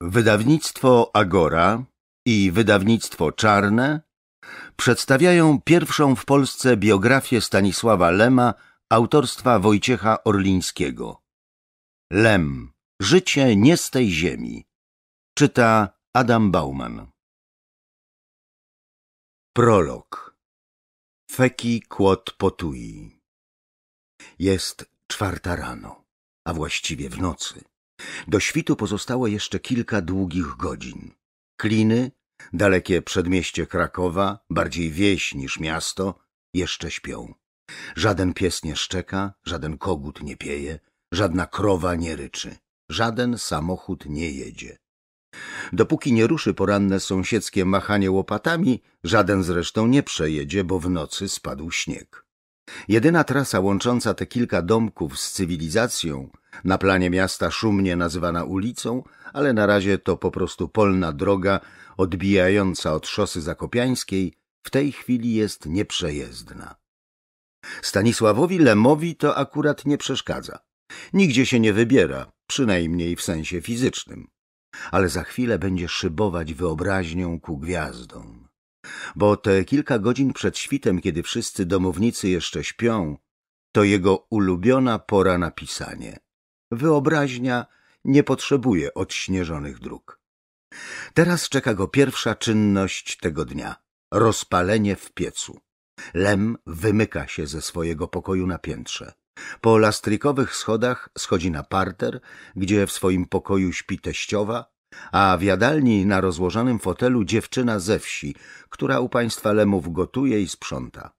Wydawnictwo Agora i wydawnictwo Czarne przedstawiają pierwszą w Polsce biografię Stanisława Lema autorstwa Wojciecha Orlińskiego. Lem. Życie nie z tej ziemi. Czyta Adam Bauman. Prolog. Feki kłot potui. Jest czwarta rano, a właściwie w nocy. Do świtu pozostało jeszcze kilka długich godzin. Kliny, dalekie przedmieście Krakowa, bardziej wieś niż miasto, jeszcze śpią. Żaden pies nie szczeka, żaden kogut nie pieje, żadna krowa nie ryczy, żaden samochód nie jedzie. Dopóki nie ruszy poranne sąsiedzkie machanie łopatami, żaden zresztą nie przejedzie, bo w nocy spadł śnieg. Jedyna trasa łącząca te kilka domków z cywilizacją, na planie miasta szumnie nazywana ulicą, ale na razie to po prostu polna droga odbijająca od szosy zakopiańskiej, w tej chwili jest nieprzejezdna. Stanisławowi Lemowi to akurat nie przeszkadza. Nigdzie się nie wybiera, przynajmniej w sensie fizycznym. Ale za chwilę będzie szybować wyobraźnią ku gwiazdom bo te kilka godzin przed świtem, kiedy wszyscy domownicy jeszcze śpią, to jego ulubiona pora na pisanie. Wyobraźnia nie potrzebuje odśnieżonych dróg. Teraz czeka go pierwsza czynność tego dnia rozpalenie w piecu. Lem wymyka się ze swojego pokoju na piętrze. Po lastrykowych schodach schodzi na parter, gdzie w swoim pokoju śpi teściowa, a w jadalni na rozłożonym fotelu dziewczyna ze wsi, która u państwa Lemów gotuje i sprząta.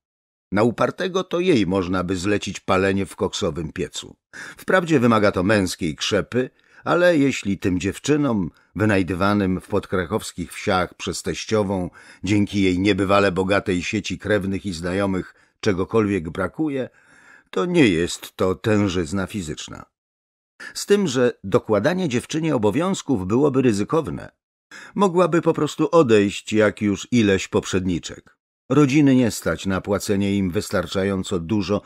Na upartego to jej można by zlecić palenie w koksowym piecu. Wprawdzie wymaga to męskiej krzepy, ale jeśli tym dziewczynom wynajdywanym w podkrakowskich wsiach przez teściową, dzięki jej niebywale bogatej sieci krewnych i znajomych czegokolwiek brakuje, to nie jest to tężyzna fizyczna. Z tym, że dokładanie dziewczynie obowiązków byłoby ryzykowne. Mogłaby po prostu odejść jak już ileś poprzedniczek. Rodziny nie stać na płacenie im wystarczająco dużo,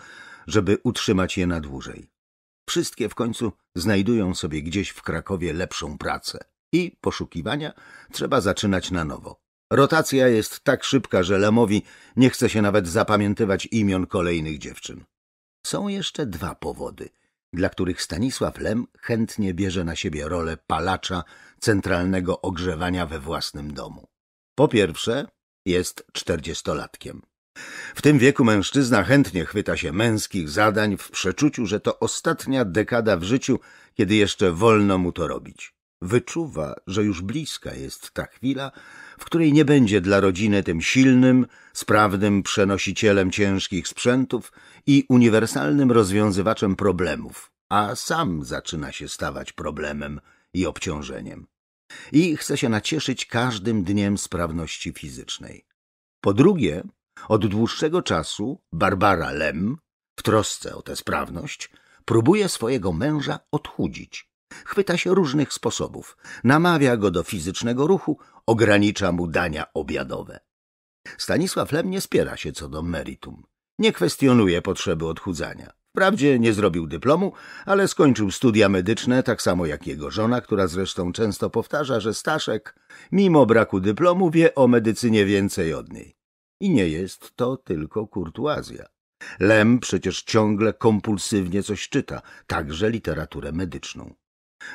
żeby utrzymać je na dłużej. Wszystkie w końcu znajdują sobie gdzieś w Krakowie lepszą pracę i poszukiwania trzeba zaczynać na nowo. Rotacja jest tak szybka, że Lemowi nie chce się nawet zapamiętywać imion kolejnych dziewczyn. Są jeszcze dwa powody – dla których Stanisław Lem chętnie bierze na siebie rolę palacza centralnego ogrzewania we własnym domu. Po pierwsze, jest czterdziestolatkiem. W tym wieku mężczyzna chętnie chwyta się męskich zadań w przeczuciu, że to ostatnia dekada w życiu, kiedy jeszcze wolno mu to robić. Wyczuwa, że już bliska jest ta chwila, w której nie będzie dla rodziny tym silnym, sprawnym przenosicielem ciężkich sprzętów i uniwersalnym rozwiązywaczem problemów, a sam zaczyna się stawać problemem i obciążeniem. I chce się nacieszyć każdym dniem sprawności fizycznej. Po drugie, od dłuższego czasu Barbara Lem, w trosce o tę sprawność, próbuje swojego męża odchudzić. Chwyta się różnych sposobów. Namawia go do fizycznego ruchu, ogranicza mu dania obiadowe. Stanisław Lem nie spiera się co do meritum. Nie kwestionuje potrzeby odchudzania. Wprawdzie nie zrobił dyplomu, ale skończył studia medyczne, tak samo jak jego żona, która zresztą często powtarza, że Staszek, mimo braku dyplomu, wie o medycynie więcej od niej. I nie jest to tylko kurtuazja. Lem przecież ciągle kompulsywnie coś czyta, także literaturę medyczną.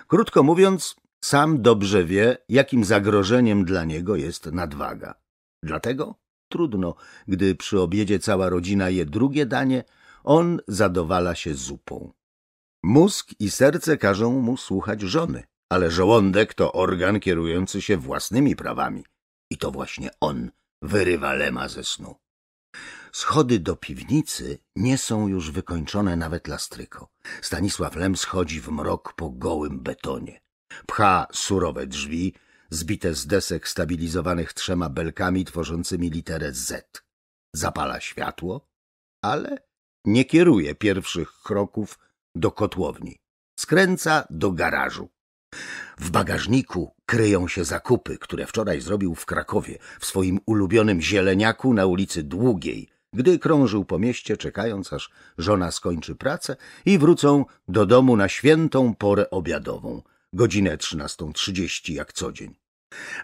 Krótko mówiąc, sam dobrze wie, jakim zagrożeniem dla niego jest nadwaga. Dlatego trudno, gdy przy obiedzie cała rodzina je drugie danie, on zadowala się zupą. Mózg i serce każą mu słuchać żony, ale żołądek to organ kierujący się własnymi prawami. I to właśnie on wyrywa Lema ze snu. Schody do piwnicy nie są już wykończone nawet lastryko. Stanisław Lem schodzi w mrok po gołym betonie. Pcha surowe drzwi, zbite z desek stabilizowanych trzema belkami tworzącymi literę Z. Zapala światło, ale nie kieruje pierwszych kroków do kotłowni. Skręca do garażu. W bagażniku kryją się zakupy, które wczoraj zrobił w Krakowie, w swoim ulubionym zieleniaku na ulicy Długiej, gdy krążył po mieście, czekając aż żona skończy pracę i wrócą do domu na świętą porę obiadową, godzinę 13.30 jak co dzień.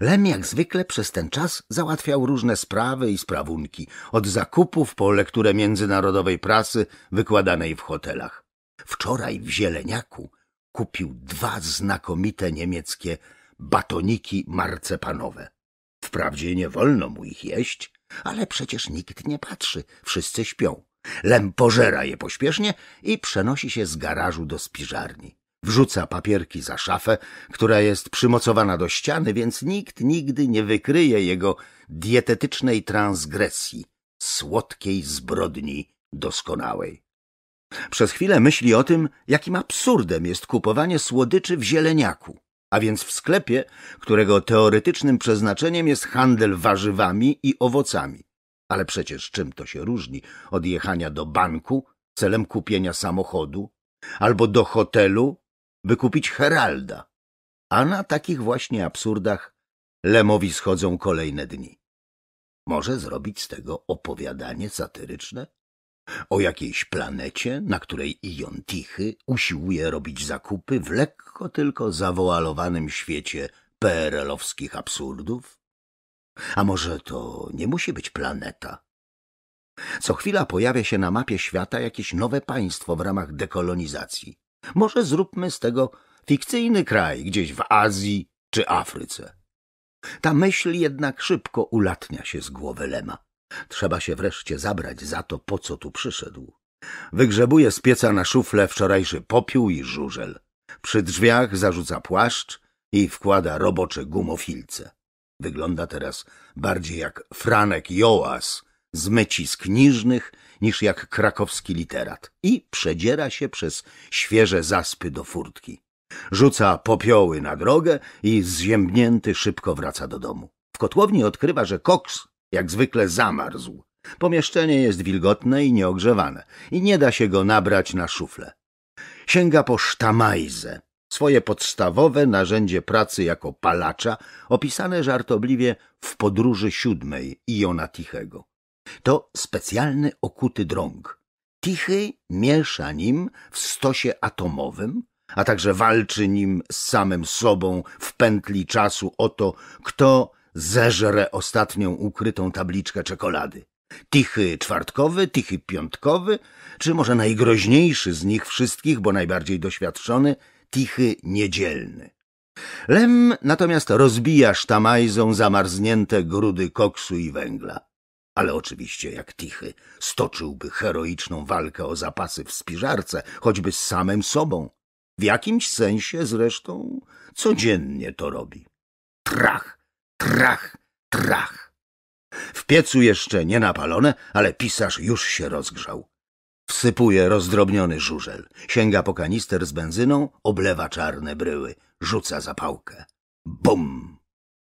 Lem jak zwykle przez ten czas załatwiał różne sprawy i sprawunki, od zakupów po lekturę międzynarodowej prasy wykładanej w hotelach. Wczoraj w Zieleniaku kupił dwa znakomite niemieckie batoniki marcepanowe. Wprawdzie nie wolno mu ich jeść, ale przecież nikt nie patrzy, wszyscy śpią. Lem pożera je pośpiesznie i przenosi się z garażu do spiżarni. Wrzuca papierki za szafę, która jest przymocowana do ściany, więc nikt nigdy nie wykryje jego dietetycznej transgresji, słodkiej zbrodni doskonałej. Przez chwilę myśli o tym, jakim absurdem jest kupowanie słodyczy w zieleniaku a więc w sklepie, którego teoretycznym przeznaczeniem jest handel warzywami i owocami. Ale przecież czym to się różni od jechania do banku celem kupienia samochodu albo do hotelu, by kupić heralda? A na takich właśnie absurdach Lemowi schodzą kolejne dni. Może zrobić z tego opowiadanie satyryczne? o jakiejś planecie, na której Ion Tichy usiłuje robić zakupy w lekko tylko zawoalowanym świecie perelowskich absurdów? A może to nie musi być planeta? Co chwila pojawia się na mapie świata jakieś nowe państwo w ramach dekolonizacji. Może zróbmy z tego fikcyjny kraj gdzieś w Azji czy Afryce. Ta myśl jednak szybko ulatnia się z głowy Lema. Trzeba się wreszcie zabrać za to, po co tu przyszedł. Wygrzebuje z pieca na szuflę wczorajszy popiół i żużel. Przy drzwiach zarzuca płaszcz i wkłada robocze gumofilce. Wygląda teraz bardziej jak Franek Joas z mycisk niżnych niż jak krakowski literat i przedziera się przez świeże zaspy do furtki. Rzuca popioły na drogę i zziębnięty szybko wraca do domu. W kotłowni odkrywa, że koks jak zwykle zamarzł. Pomieszczenie jest wilgotne i nieogrzewane i nie da się go nabrać na szuflę. Sięga po sztamajzę, swoje podstawowe narzędzie pracy jako palacza, opisane żartobliwie w podróży siódmej Iona Tichego. To specjalny okuty drąg. Tichy miesza nim w stosie atomowym, a także walczy nim z samym sobą w pętli czasu o to, kto zeżre ostatnią ukrytą tabliczkę czekolady. Tichy czwartkowy, tichy piątkowy, czy może najgroźniejszy z nich wszystkich, bo najbardziej doświadczony, tichy niedzielny. Lem natomiast rozbija sztamajzą zamarznięte grudy koksu i węgla. Ale oczywiście, jak Tichy, stoczyłby heroiczną walkę o zapasy w spiżarce, choćby z samym sobą. W jakimś sensie zresztą codziennie to robi. Trach! Trach, trach. W piecu jeszcze nie napalone, ale pisarz już się rozgrzał. Wsypuje rozdrobniony żużel, sięga po kanister z benzyną, oblewa czarne bryły, rzuca zapałkę. Bum!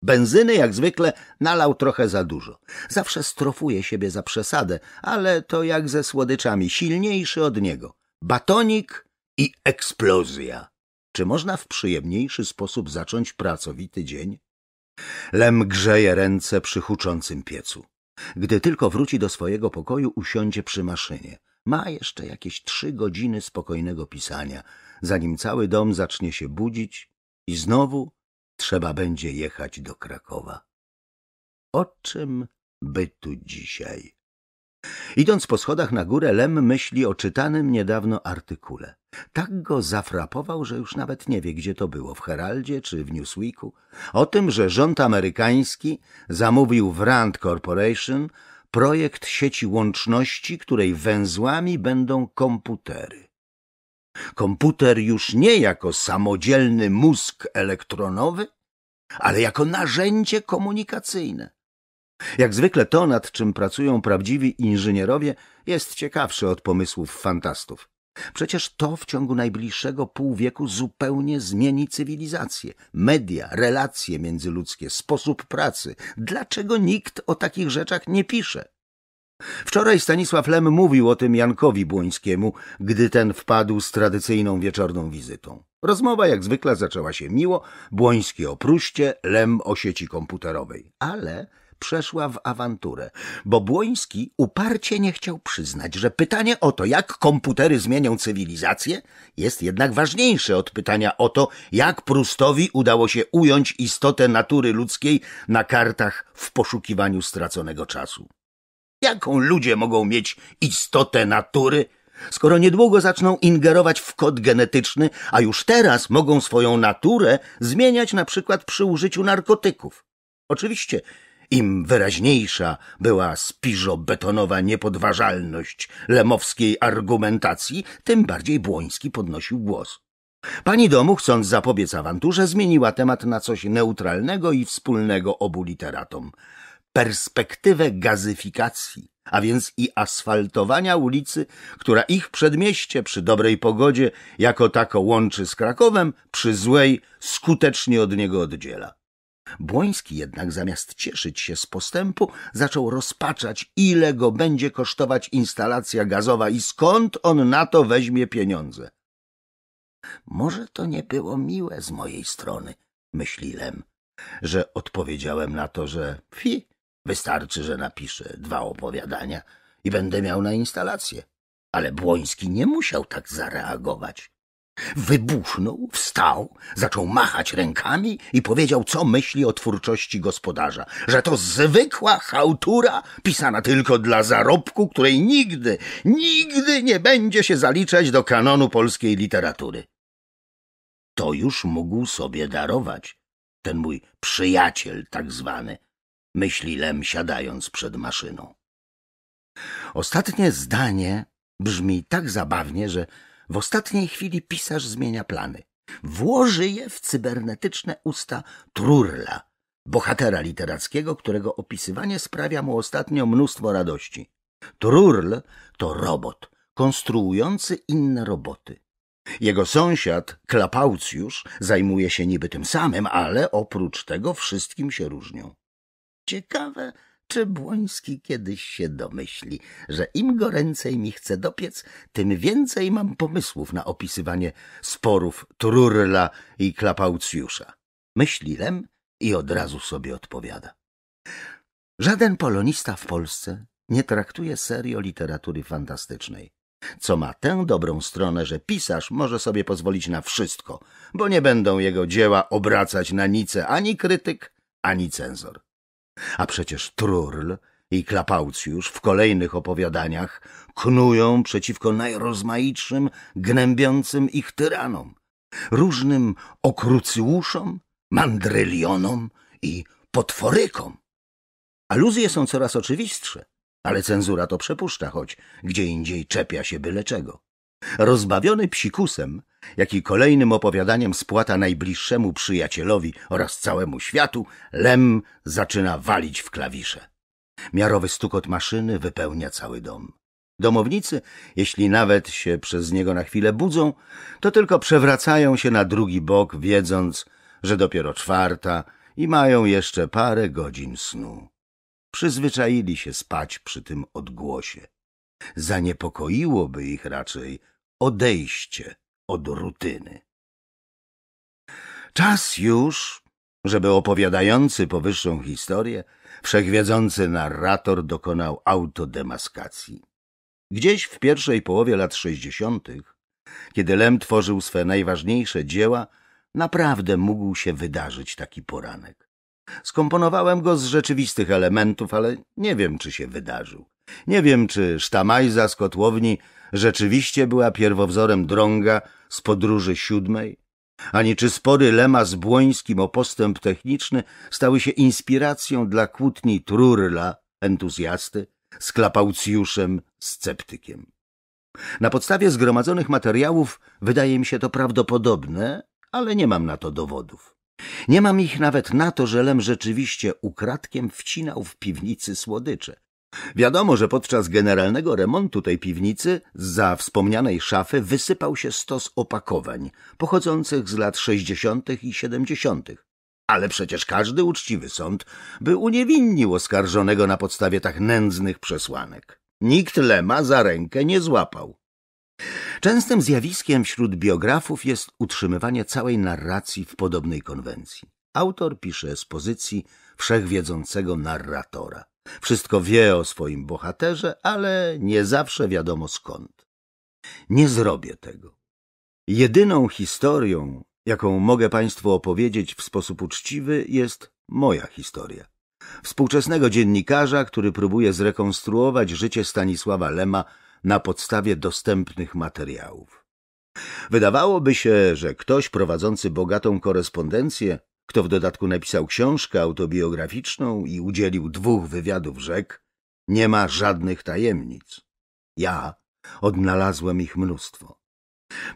Benzyny, jak zwykle, nalał trochę za dużo. Zawsze strofuje siebie za przesadę, ale to jak ze słodyczami, silniejszy od niego. Batonik i eksplozja. Czy można w przyjemniejszy sposób zacząć pracowity dzień? Lem grzeje ręce przy huczącym piecu. Gdy tylko wróci do swojego pokoju, usiądzie przy maszynie. Ma jeszcze jakieś trzy godziny spokojnego pisania, zanim cały dom zacznie się budzić i znowu trzeba będzie jechać do Krakowa. O czym by tu dzisiaj? Idąc po schodach na górę, Lem myśli o czytanym niedawno artykule. Tak go zafrapował, że już nawet nie wie, gdzie to było, w Heraldzie czy w Newsweeku. O tym, że rząd amerykański zamówił w Rand Corporation projekt sieci łączności, której węzłami będą komputery. Komputer już nie jako samodzielny mózg elektronowy, ale jako narzędzie komunikacyjne. Jak zwykle to, nad czym pracują prawdziwi inżynierowie, jest ciekawsze od pomysłów fantastów. Przecież to w ciągu najbliższego pół wieku zupełnie zmieni cywilizację, media, relacje międzyludzkie, sposób pracy. Dlaczego nikt o takich rzeczach nie pisze? Wczoraj Stanisław Lem mówił o tym Jankowi Błońskiemu, gdy ten wpadł z tradycyjną wieczorną wizytą. Rozmowa jak zwykle zaczęła się miło, Błoński o pruście, Lem o sieci komputerowej. Ale przeszła w awanturę, bo Błoński uparcie nie chciał przyznać, że pytanie o to, jak komputery zmienią cywilizację, jest jednak ważniejsze od pytania o to, jak Prustowi udało się ująć istotę natury ludzkiej na kartach w poszukiwaniu straconego czasu. Jaką ludzie mogą mieć istotę natury, skoro niedługo zaczną ingerować w kod genetyczny, a już teraz mogą swoją naturę zmieniać na przykład przy użyciu narkotyków? Oczywiście im wyraźniejsza była spiżo-betonowa niepodważalność lemowskiej argumentacji, tym bardziej Błoński podnosił głos. Pani domu, chcąc zapobiec awanturze, zmieniła temat na coś neutralnego i wspólnego obu literatom. Perspektywę gazyfikacji, a więc i asfaltowania ulicy, która ich przedmieście przy dobrej pogodzie jako tako łączy z Krakowem, przy złej skutecznie od niego oddziela. Błoński jednak zamiast cieszyć się z postępu, zaczął rozpaczać, ile go będzie kosztować instalacja gazowa i skąd on na to weźmie pieniądze. Może to nie było miłe z mojej strony, Myśliłem, że odpowiedziałem na to, że fi, wystarczy, że napiszę dwa opowiadania i będę miał na instalację. Ale Błoński nie musiał tak zareagować. Wybuchnął, wstał, zaczął machać rękami i powiedział, co myśli o twórczości gospodarza, że to zwykła chałtura, pisana tylko dla zarobku, której nigdy, nigdy nie będzie się zaliczać do kanonu polskiej literatury. To już mógł sobie darować, ten mój przyjaciel tak zwany, myśli Lem siadając przed maszyną. Ostatnie zdanie brzmi tak zabawnie, że w ostatniej chwili pisarz zmienia plany. Włoży je w cybernetyczne usta Trurla, bohatera literackiego, którego opisywanie sprawia mu ostatnio mnóstwo radości. Trurl to robot, konstruujący inne roboty. Jego sąsiad, Klapaucjusz, zajmuje się niby tym samym, ale oprócz tego wszystkim się różnią. Ciekawe, czy Błoński kiedyś się domyśli, że im goręcej mi chce dopiec, tym więcej mam pomysłów na opisywanie sporów Trurla i Klapaucjusza. Myśli Lem i od razu sobie odpowiada. Żaden polonista w Polsce nie traktuje serio literatury fantastycznej. Co ma tę dobrą stronę, że pisarz może sobie pozwolić na wszystko, bo nie będą jego dzieła obracać na nice ani krytyk, ani cenzor. A przecież Trurl i Klapaucjusz w kolejnych opowiadaniach knują przeciwko najrozmaitszym, gnębiącym ich tyranom, różnym okrucyuszom, mandrylionom i potworykom. Aluzje są coraz oczywistsze, ale cenzura to przepuszcza, choć gdzie indziej czepia się byle czego. Rozbawiony psikusem, jak i kolejnym opowiadaniem spłata najbliższemu przyjacielowi oraz całemu światu, Lem zaczyna walić w klawisze. Miarowy stukot maszyny wypełnia cały dom. Domownicy, jeśli nawet się przez niego na chwilę budzą, to tylko przewracają się na drugi bok, wiedząc, że dopiero czwarta i mają jeszcze parę godzin snu. Przyzwyczaili się spać przy tym odgłosie. Zaniepokoiłoby ich raczej odejście od rutyny. Czas już, żeby opowiadający powyższą historię, wszechwiedzący narrator dokonał autodemaskacji. Gdzieś w pierwszej połowie lat sześćdziesiątych, kiedy Lem tworzył swe najważniejsze dzieła, naprawdę mógł się wydarzyć taki poranek. Skomponowałem go z rzeczywistych elementów, ale nie wiem, czy się wydarzył. Nie wiem, czy sztamajza z kotłowni rzeczywiście była pierwowzorem drąga z podróży siódmej, ani czy spory Lema z Błońskim o postęp techniczny stały się inspiracją dla kłótni Trurla, entuzjasty, z Klapaucjuszem, sceptykiem. Na podstawie zgromadzonych materiałów wydaje mi się to prawdopodobne, ale nie mam na to dowodów. Nie mam ich nawet na to, że Lem rzeczywiście ukradkiem wcinał w piwnicy słodycze, Wiadomo, że podczas generalnego remontu tej piwnicy za wspomnianej szafy wysypał się stos opakowań pochodzących z lat 60. i 70. Ale przecież każdy uczciwy sąd by uniewinnił oskarżonego na podstawie tak nędznych przesłanek. Nikt Lema za rękę nie złapał. Częstym zjawiskiem wśród biografów jest utrzymywanie całej narracji w podobnej konwencji. Autor pisze z pozycji wszechwiedzącego narratora. Wszystko wie o swoim bohaterze, ale nie zawsze wiadomo skąd. Nie zrobię tego. Jedyną historią, jaką mogę Państwu opowiedzieć w sposób uczciwy, jest moja historia. Współczesnego dziennikarza, który próbuje zrekonstruować życie Stanisława Lema na podstawie dostępnych materiałów. Wydawałoby się, że ktoś prowadzący bogatą korespondencję kto w dodatku napisał książkę autobiograficzną i udzielił dwóch wywiadów rzek, nie ma żadnych tajemnic. Ja odnalazłem ich mnóstwo.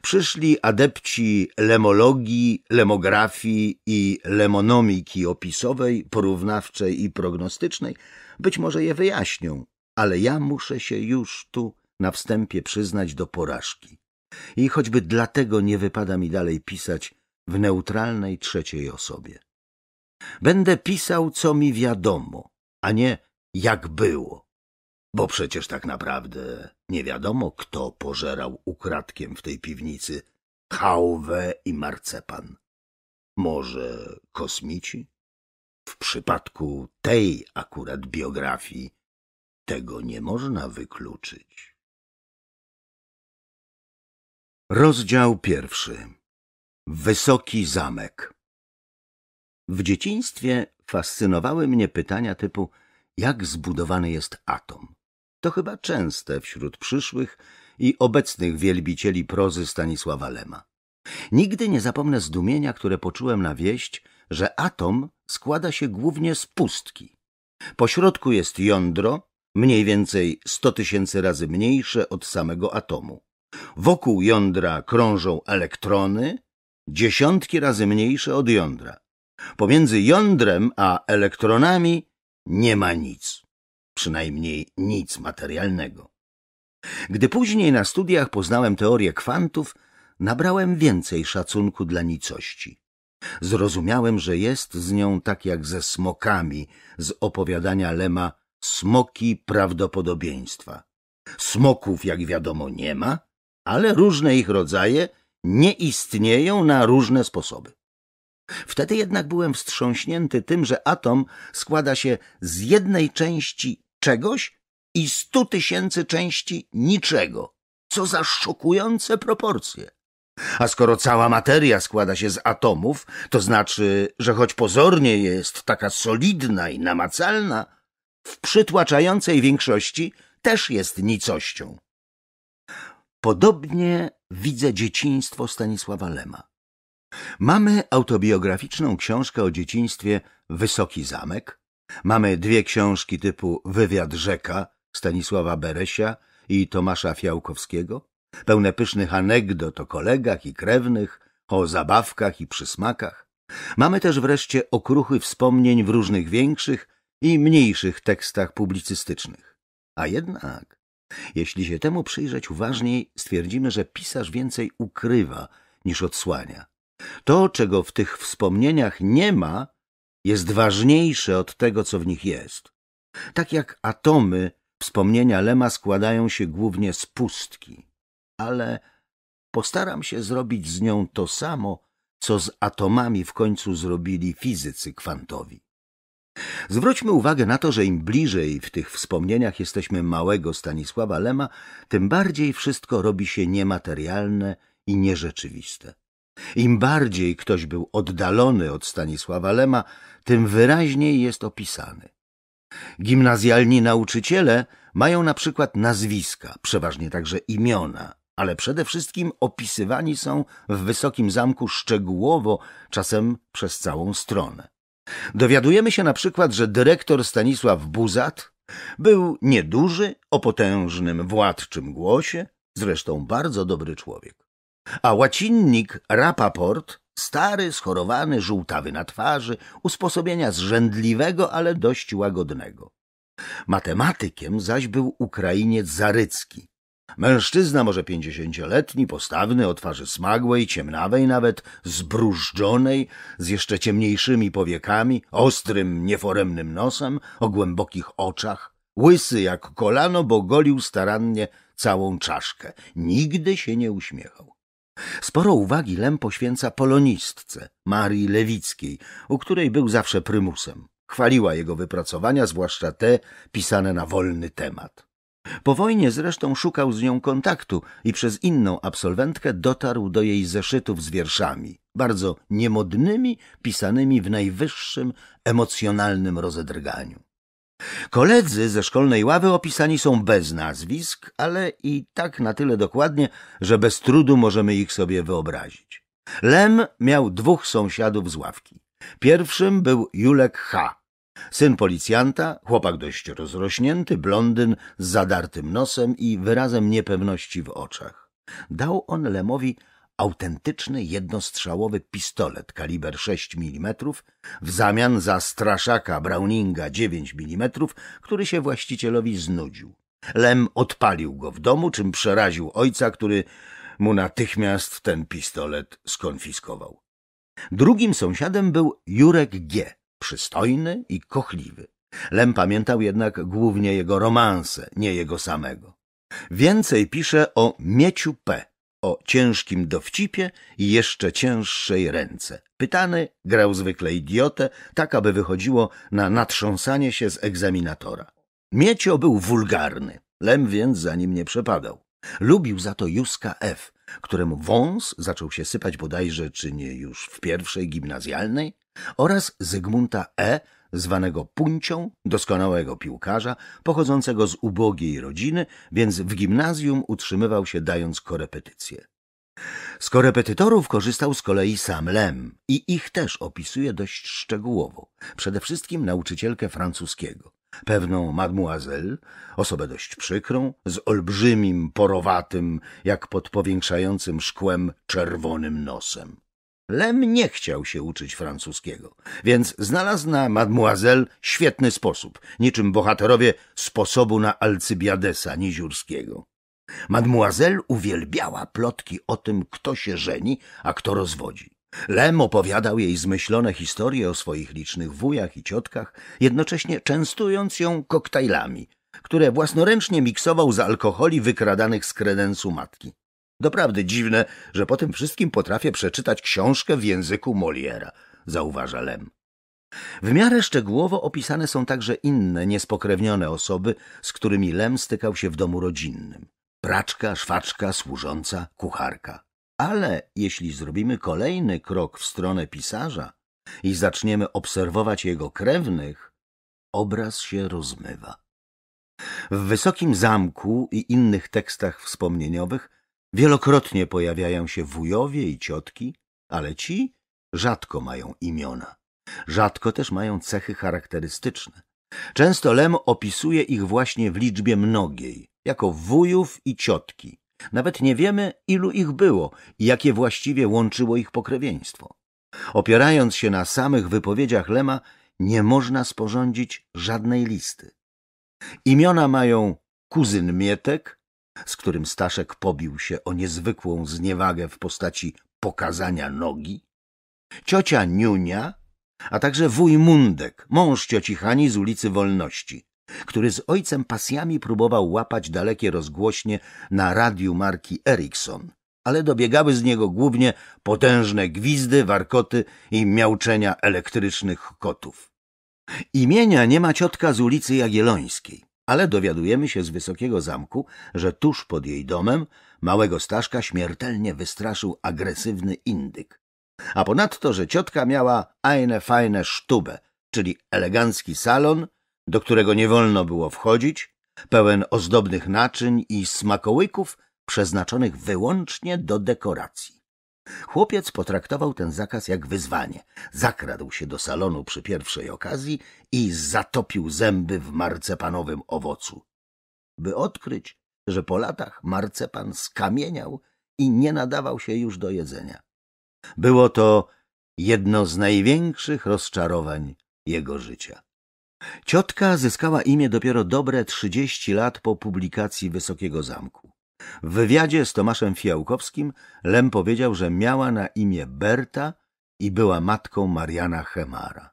Przyszli adepci lemologii, lemografii i lemonomiki opisowej, porównawczej i prognostycznej, być może je wyjaśnią, ale ja muszę się już tu na wstępie przyznać do porażki. I choćby dlatego nie wypada mi dalej pisać w neutralnej trzeciej osobie. Będę pisał, co mi wiadomo, a nie jak było, bo przecież tak naprawdę nie wiadomo, kto pożerał ukradkiem w tej piwnicy chałwę i marcepan. Może kosmici? W przypadku tej akurat biografii tego nie można wykluczyć. Rozdział pierwszy Wysoki zamek. W dzieciństwie fascynowały mnie pytania typu jak zbudowany jest atom. To chyba częste wśród przyszłych i obecnych wielbicieli prozy Stanisława Lema. Nigdy nie zapomnę zdumienia, które poczułem na wieść, że atom składa się głównie z pustki. Po środku jest jądro, mniej więcej 100 tysięcy razy mniejsze od samego atomu. Wokół jądra krążą elektrony, dziesiątki razy mniejsze od jądra. Pomiędzy jądrem a elektronami nie ma nic, przynajmniej nic materialnego. Gdy później na studiach poznałem teorię kwantów, nabrałem więcej szacunku dla nicości. Zrozumiałem, że jest z nią tak jak ze smokami z opowiadania Lema smoki prawdopodobieństwa. Smoków, jak wiadomo, nie ma, ale różne ich rodzaje – nie istnieją na różne sposoby. Wtedy jednak byłem wstrząśnięty tym, że atom składa się z jednej części czegoś i stu tysięcy części niczego. Co za szokujące proporcje. A skoro cała materia składa się z atomów, to znaczy, że choć pozornie jest taka solidna i namacalna, w przytłaczającej większości też jest nicością. Podobnie widzę dzieciństwo Stanisława Lema. Mamy autobiograficzną książkę o dzieciństwie Wysoki Zamek, mamy dwie książki typu Wywiad Rzeka Stanisława Beresia i Tomasza Fiałkowskiego, pełne pysznych anegdot o kolegach i krewnych, o zabawkach i przysmakach. Mamy też wreszcie okruchy wspomnień w różnych większych i mniejszych tekstach publicystycznych. A jednak jeśli się temu przyjrzeć uważniej, stwierdzimy, że pisarz więcej ukrywa niż odsłania. To, czego w tych wspomnieniach nie ma, jest ważniejsze od tego, co w nich jest. Tak jak atomy, wspomnienia Lema składają się głównie z pustki, ale postaram się zrobić z nią to samo, co z atomami w końcu zrobili fizycy kwantowi. Zwróćmy uwagę na to, że im bliżej w tych wspomnieniach jesteśmy małego Stanisława Lema, tym bardziej wszystko robi się niematerialne i nierzeczywiste. Im bardziej ktoś był oddalony od Stanisława Lema, tym wyraźniej jest opisany. Gimnazjalni nauczyciele mają na przykład nazwiska, przeważnie także imiona, ale przede wszystkim opisywani są w Wysokim Zamku szczegółowo, czasem przez całą stronę. Dowiadujemy się na przykład, że dyrektor Stanisław Buzat był nieduży, o potężnym władczym głosie, zresztą bardzo dobry człowiek. A łacinnik Rapaport, stary, schorowany, żółtawy na twarzy, usposobienia zrzędliwego, ale dość łagodnego. Matematykiem zaś był Ukrainiec Zarycki, Mężczyzna może pięćdziesięcioletni, postawny, o twarzy smagłej, ciemnawej nawet, zbrużdżonej, z jeszcze ciemniejszymi powiekami, ostrym, nieforemnym nosem, o głębokich oczach, łysy jak kolano, bo golił starannie całą czaszkę. Nigdy się nie uśmiechał. Sporo uwagi Lem poświęca polonistce, Marii Lewickiej, u której był zawsze prymusem. Chwaliła jego wypracowania, zwłaszcza te pisane na wolny temat. Po wojnie zresztą szukał z nią kontaktu i przez inną absolwentkę dotarł do jej zeszytów z wierszami, bardzo niemodnymi, pisanymi w najwyższym emocjonalnym rozedrganiu. Koledzy ze szkolnej ławy opisani są bez nazwisk, ale i tak na tyle dokładnie, że bez trudu możemy ich sobie wyobrazić. Lem miał dwóch sąsiadów z ławki. Pierwszym był Julek H., Syn policjanta, chłopak dość rozrośnięty, blondyn z zadartym nosem i wyrazem niepewności w oczach. Dał on Lemowi autentyczny jednostrzałowy pistolet kaliber 6 mm w zamian za straszaka Browninga 9 mm, który się właścicielowi znudził. Lem odpalił go w domu, czym przeraził ojca, który mu natychmiast ten pistolet skonfiskował. Drugim sąsiadem był Jurek G., przystojny i kochliwy. Lem pamiętał jednak głównie jego romanse, nie jego samego. Więcej pisze o mieciu P, o ciężkim dowcipie i jeszcze cięższej ręce. Pytany grał zwykle idiotę, tak aby wychodziło na natrząsanie się z egzaminatora. Miecio był wulgarny, Lem więc za nim nie przepadał. Lubił za to Józka F., któremu wąs zaczął się sypać bodajże czy nie już w pierwszej gimnazjalnej, oraz Zygmunta E., zwanego Puncią, doskonałego piłkarza, pochodzącego z ubogiej rodziny, więc w gimnazjum utrzymywał się dając korepetycje. Z korepetytorów korzystał z kolei sam Lem i ich też opisuje dość szczegółowo, przede wszystkim nauczycielkę francuskiego pewną mademoiselle, osobę dość przykrą, z olbrzymim, porowatym, jak pod powiększającym szkłem, czerwonym nosem. Lem nie chciał się uczyć francuskiego, więc znalazł na mademoiselle świetny sposób, niczym bohaterowie sposobu na Alcybiadesa Niziurskiego. Mademoiselle uwielbiała plotki o tym, kto się żeni, a kto rozwodzi. Lem opowiadał jej zmyślone historie o swoich licznych wujach i ciotkach, jednocześnie częstując ją koktajlami, które własnoręcznie miksował z alkoholi wykradanych z kredensu matki. Doprawdy dziwne, że po tym wszystkim potrafię przeczytać książkę w języku Moliera, zauważa Lem. W miarę szczegółowo opisane są także inne niespokrewnione osoby, z którymi Lem stykał się w domu rodzinnym. Praczka, szwaczka, służąca, kucharka. Ale jeśli zrobimy kolejny krok w stronę pisarza i zaczniemy obserwować jego krewnych, obraz się rozmywa. W Wysokim Zamku i innych tekstach wspomnieniowych wielokrotnie pojawiają się wujowie i ciotki, ale ci rzadko mają imiona. Rzadko też mają cechy charakterystyczne. Często Lem opisuje ich właśnie w liczbie mnogiej, jako wujów i ciotki, nawet nie wiemy, ilu ich było i jakie właściwie łączyło ich pokrewieństwo. Opierając się na samych wypowiedziach Lema, nie można sporządzić żadnej listy. Imiona mają kuzyn Mietek, z którym Staszek pobił się o niezwykłą zniewagę w postaci pokazania nogi, ciocia Niunia, a także wuj Mundek, mąż cioci Hani z ulicy Wolności, który z ojcem pasjami próbował łapać dalekie rozgłośnie na radiu marki Ericsson, ale dobiegały z niego głównie potężne gwizdy, warkoty i miauczenia elektrycznych kotów. Imienia nie ma ciotka z ulicy Jagiellońskiej, ale dowiadujemy się z Wysokiego Zamku, że tuż pod jej domem małego Staszka śmiertelnie wystraszył agresywny indyk. A ponadto, że ciotka miała eine feine sztubę, czyli elegancki salon – do którego nie wolno było wchodzić, pełen ozdobnych naczyń i smakołyków przeznaczonych wyłącznie do dekoracji. Chłopiec potraktował ten zakaz jak wyzwanie. Zakradł się do salonu przy pierwszej okazji i zatopił zęby w marcepanowym owocu, by odkryć, że po latach marcepan skamieniał i nie nadawał się już do jedzenia. Było to jedno z największych rozczarowań jego życia. Ciotka zyskała imię dopiero dobre 30 lat po publikacji Wysokiego Zamku. W wywiadzie z Tomaszem Fiałkowskim Lem powiedział, że miała na imię Berta i była matką Mariana Chemara.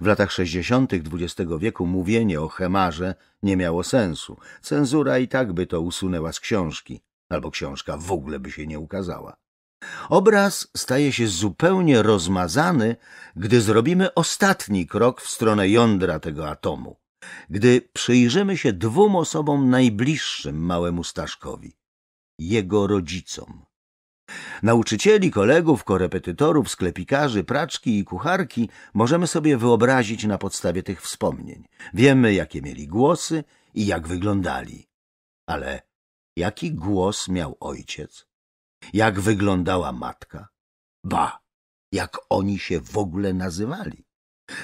W latach 60. XX wieku mówienie o Chemarze nie miało sensu. Cenzura i tak by to usunęła z książki, albo książka w ogóle by się nie ukazała. Obraz staje się zupełnie rozmazany, gdy zrobimy ostatni krok w stronę jądra tego atomu, gdy przyjrzymy się dwóm osobom najbliższym małemu Staszkowi jego rodzicom. Nauczycieli, kolegów, korepetytorów, sklepikarzy, praczki i kucharki możemy sobie wyobrazić na podstawie tych wspomnień. Wiemy, jakie mieli głosy i jak wyglądali. Ale jaki głos miał ojciec? jak wyglądała matka. Ba, jak oni się w ogóle nazywali.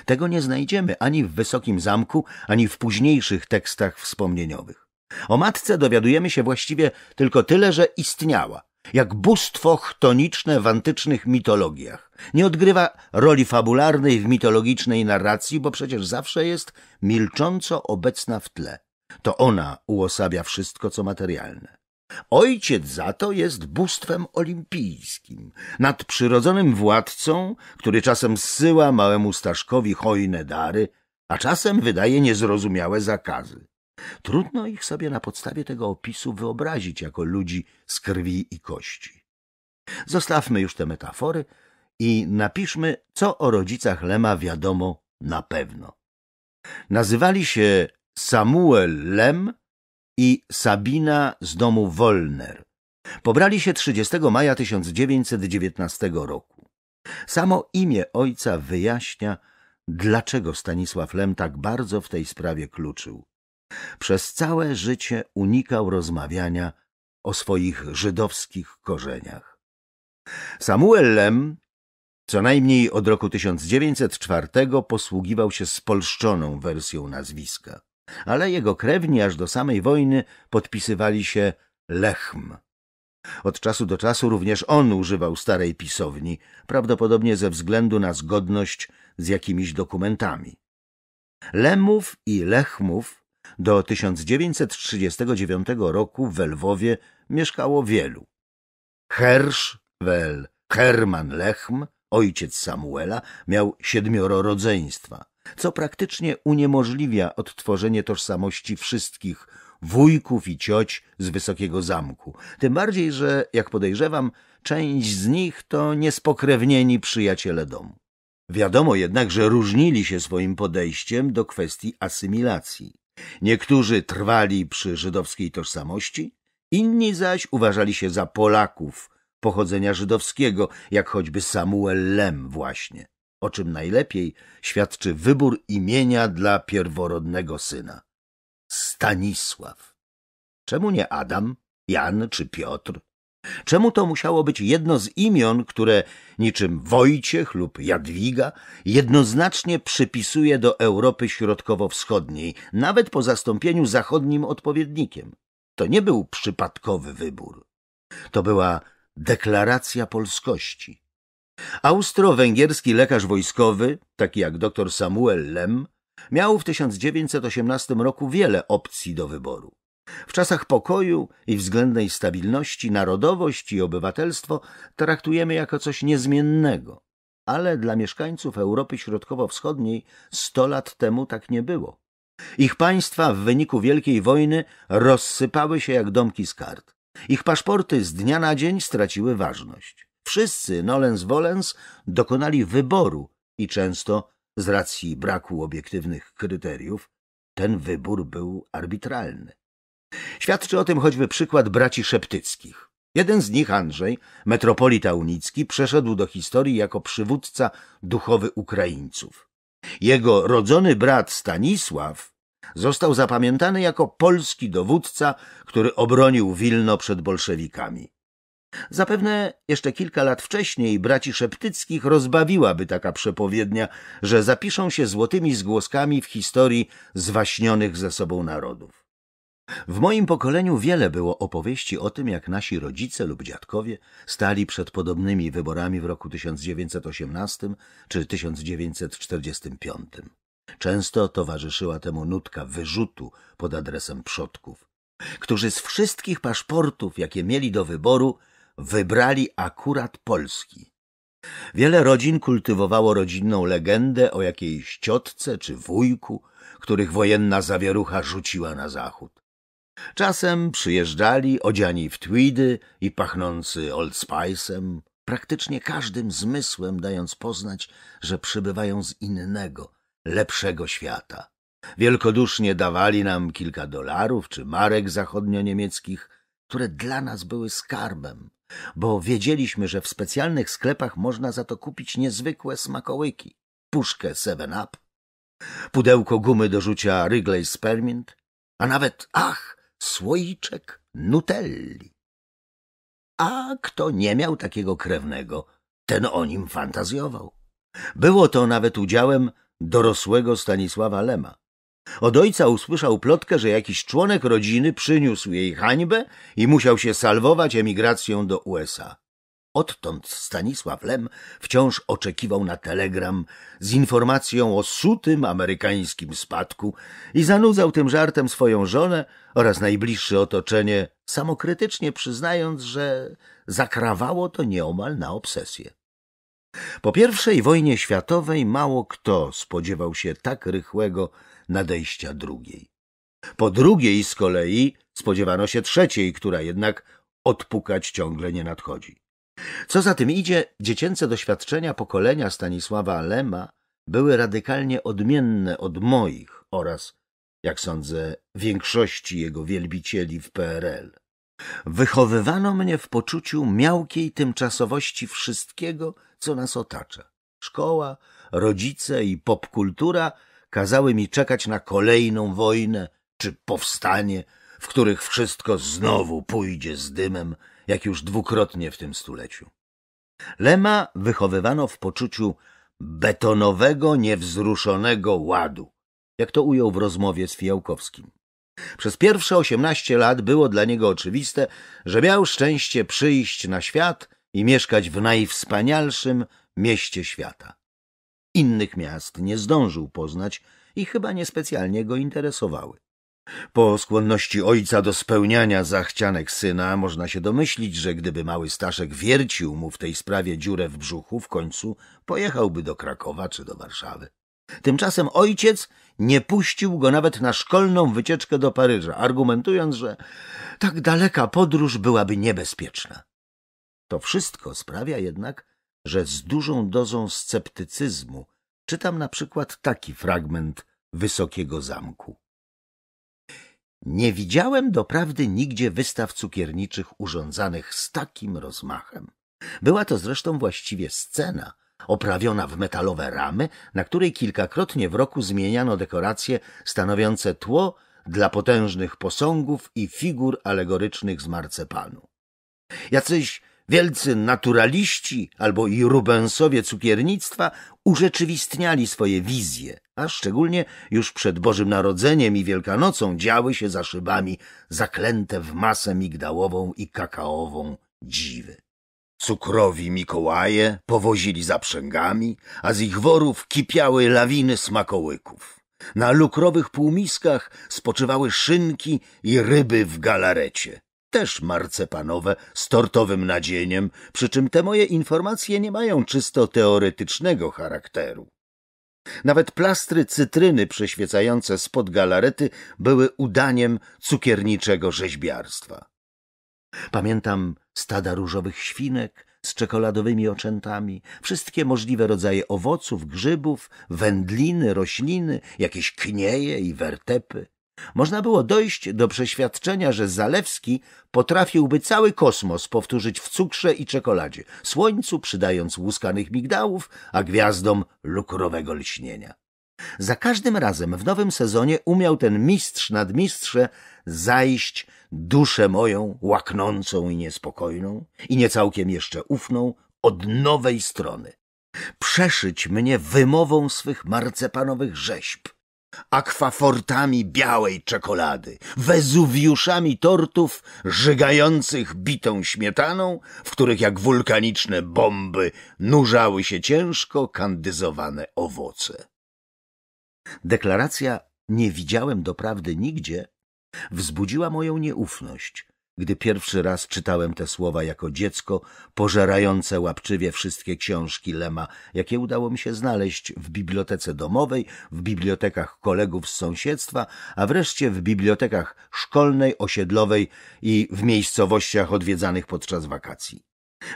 Tego nie znajdziemy ani w Wysokim Zamku, ani w późniejszych tekstach wspomnieniowych. O matce dowiadujemy się właściwie tylko tyle, że istniała, jak bóstwo chtoniczne w antycznych mitologiach. Nie odgrywa roli fabularnej w mitologicznej narracji, bo przecież zawsze jest milcząco obecna w tle. To ona uosabia wszystko, co materialne. Ojciec za to jest bóstwem olimpijskim, nadprzyrodzonym władcą, który czasem zsyła małemu Staszkowi hojne dary, a czasem wydaje niezrozumiałe zakazy. Trudno ich sobie na podstawie tego opisu wyobrazić jako ludzi z krwi i kości. Zostawmy już te metafory i napiszmy, co o rodzicach Lema wiadomo na pewno. Nazywali się Samuel Lem i Sabina z domu Wolner. Pobrali się 30 maja 1919 roku. Samo imię ojca wyjaśnia, dlaczego Stanisław Lem tak bardzo w tej sprawie kluczył. Przez całe życie unikał rozmawiania o swoich żydowskich korzeniach. Samuel Lem co najmniej od roku 1904 posługiwał się spolszczoną wersją nazwiska ale jego krewni aż do samej wojny podpisywali się Lechm. Od czasu do czasu również on używał starej pisowni, prawdopodobnie ze względu na zgodność z jakimiś dokumentami. Lemów i Lechmów do 1939 roku w Lwowie mieszkało wielu. Hersz Wel Herman Lechm, ojciec Samuela, miał siedmioro rodzeństwa co praktycznie uniemożliwia odtworzenie tożsamości wszystkich wujków i cioć z Wysokiego Zamku. Tym bardziej, że, jak podejrzewam, część z nich to niespokrewnieni przyjaciele domu. Wiadomo jednak, że różnili się swoim podejściem do kwestii asymilacji. Niektórzy trwali przy żydowskiej tożsamości, inni zaś uważali się za Polaków pochodzenia żydowskiego, jak choćby Samuel Lem właśnie o czym najlepiej świadczy wybór imienia dla pierworodnego syna. Stanisław. Czemu nie Adam, Jan czy Piotr? Czemu to musiało być jedno z imion, które niczym Wojciech lub Jadwiga jednoznacznie przypisuje do Europy Środkowo-Wschodniej, nawet po zastąpieniu zachodnim odpowiednikiem? To nie był przypadkowy wybór. To była deklaracja polskości. Austro-węgierski lekarz wojskowy, taki jak dr Samuel Lem, miał w 1918 roku wiele opcji do wyboru. W czasach pokoju i względnej stabilności narodowość i obywatelstwo traktujemy jako coś niezmiennego, ale dla mieszkańców Europy Środkowo-Wschodniej sto lat temu tak nie było. Ich państwa w wyniku Wielkiej Wojny rozsypały się jak domki z kart. Ich paszporty z dnia na dzień straciły ważność. Wszyscy nolens volens dokonali wyboru i często z racji braku obiektywnych kryteriów ten wybór był arbitralny. Świadczy o tym choćby przykład braci szeptyckich. Jeden z nich, Andrzej, metropolita unicki, przeszedł do historii jako przywódca duchowy Ukraińców. Jego rodzony brat Stanisław został zapamiętany jako polski dowódca, który obronił Wilno przed bolszewikami. Zapewne jeszcze kilka lat wcześniej braci Szeptyckich rozbawiłaby taka przepowiednia, że zapiszą się złotymi zgłoskami w historii zwaśnionych ze sobą narodów. W moim pokoleniu wiele było opowieści o tym, jak nasi rodzice lub dziadkowie stali przed podobnymi wyborami w roku 1918 czy 1945. Często towarzyszyła temu nutka wyrzutu pod adresem przodków, którzy z wszystkich paszportów, jakie mieli do wyboru, wybrali akurat Polski. Wiele rodzin kultywowało rodzinną legendę o jakiejś ciotce czy wujku, których wojenna zawierucha rzuciła na zachód. Czasem przyjeżdżali odziani w tweedy i pachnący Old Spice'em, praktycznie każdym zmysłem dając poznać, że przybywają z innego, lepszego świata. Wielkodusznie dawali nam kilka dolarów czy marek zachodnio-niemieckich, które dla nas były skarbem, bo wiedzieliśmy, że w specjalnych sklepach można za to kupić niezwykłe smakołyki, puszkę Seven Up, pudełko gumy do rzucia Wrigley Spermint, a nawet, ach, słoiczek Nutelli. A kto nie miał takiego krewnego, ten o nim fantazjował. Było to nawet udziałem dorosłego Stanisława Lema. Od ojca usłyszał plotkę, że jakiś członek rodziny przyniósł jej hańbę i musiał się salwować emigracją do USA. Odtąd Stanisław Lem wciąż oczekiwał na telegram z informacją o sutym amerykańskim spadku i zanudzał tym żartem swoją żonę oraz najbliższe otoczenie, samokrytycznie przyznając, że zakrawało to nieomal na obsesję. Po pierwszej wojnie światowej mało kto spodziewał się tak rychłego nadejścia drugiej. Po drugiej z kolei spodziewano się trzeciej, która jednak odpukać ciągle nie nadchodzi. Co za tym idzie, dziecięce doświadczenia pokolenia Stanisława Lema były radykalnie odmienne od moich oraz, jak sądzę, większości jego wielbicieli w PRL. Wychowywano mnie w poczuciu miałkiej tymczasowości wszystkiego, co nas otacza. Szkoła, rodzice i popkultura kazały mi czekać na kolejną wojnę czy powstanie, w których wszystko znowu pójdzie z dymem, jak już dwukrotnie w tym stuleciu. Lema wychowywano w poczuciu betonowego, niewzruszonego ładu, jak to ujął w rozmowie z Fijałkowskim. Przez pierwsze osiemnaście lat było dla niego oczywiste, że miał szczęście przyjść na świat i mieszkać w najwspanialszym mieście świata. Innych miast nie zdążył poznać i chyba niespecjalnie go interesowały. Po skłonności ojca do spełniania zachcianek syna można się domyślić, że gdyby mały Staszek wiercił mu w tej sprawie dziurę w brzuchu, w końcu pojechałby do Krakowa czy do Warszawy. Tymczasem ojciec nie puścił go nawet na szkolną wycieczkę do Paryża, argumentując, że tak daleka podróż byłaby niebezpieczna. To wszystko sprawia jednak, że z dużą dozą sceptycyzmu czytam na przykład taki fragment Wysokiego Zamku. Nie widziałem doprawdy nigdzie wystaw cukierniczych urządzanych z takim rozmachem. Była to zresztą właściwie scena, oprawiona w metalowe ramy, na której kilkakrotnie w roku zmieniano dekoracje stanowiące tło dla potężnych posągów i figur alegorycznych z marcepanu. Jacyś Wielcy naturaliści albo i Rubensowie cukiernictwa urzeczywistniali swoje wizje, a szczególnie już przed Bożym Narodzeniem i Wielkanocą działy się za szybami zaklęte w masę migdałową i kakaową dziwy. Cukrowi Mikołaje powozili zaprzęgami, a z ich worów kipiały lawiny smakołyków. Na lukrowych półmiskach spoczywały szynki i ryby w galarecie też marcepanowe z tortowym nadzieniem, przy czym te moje informacje nie mają czysto teoretycznego charakteru. Nawet plastry cytryny przeświecające spod galarety były udaniem cukierniczego rzeźbiarstwa. Pamiętam stada różowych świnek z czekoladowymi oczętami, wszystkie możliwe rodzaje owoców, grzybów, wędliny, rośliny, jakieś knieje i wertepy. Można było dojść do przeświadczenia, że Zalewski potrafiłby cały kosmos powtórzyć w cukrze i czekoladzie, słońcu przydając łuskanych migdałów, a gwiazdom lukrowego lśnienia. Za każdym razem w nowym sezonie umiał ten mistrz nad mistrze zajść duszę moją łaknącą i niespokojną i niecałkiem jeszcze ufną od nowej strony. Przeszyć mnie wymową swych marcepanowych rzeźb, akwafortami białej czekolady, wezuwiuszami tortów żygających bitą śmietaną, w których jak wulkaniczne bomby nurzały się ciężko kandyzowane owoce. Deklaracja nie widziałem doprawdy nigdzie wzbudziła moją nieufność, gdy pierwszy raz czytałem te słowa jako dziecko, pożerające łapczywie wszystkie książki Lema, jakie udało mi się znaleźć w bibliotece domowej, w bibliotekach kolegów z sąsiedztwa, a wreszcie w bibliotekach szkolnej, osiedlowej i w miejscowościach odwiedzanych podczas wakacji.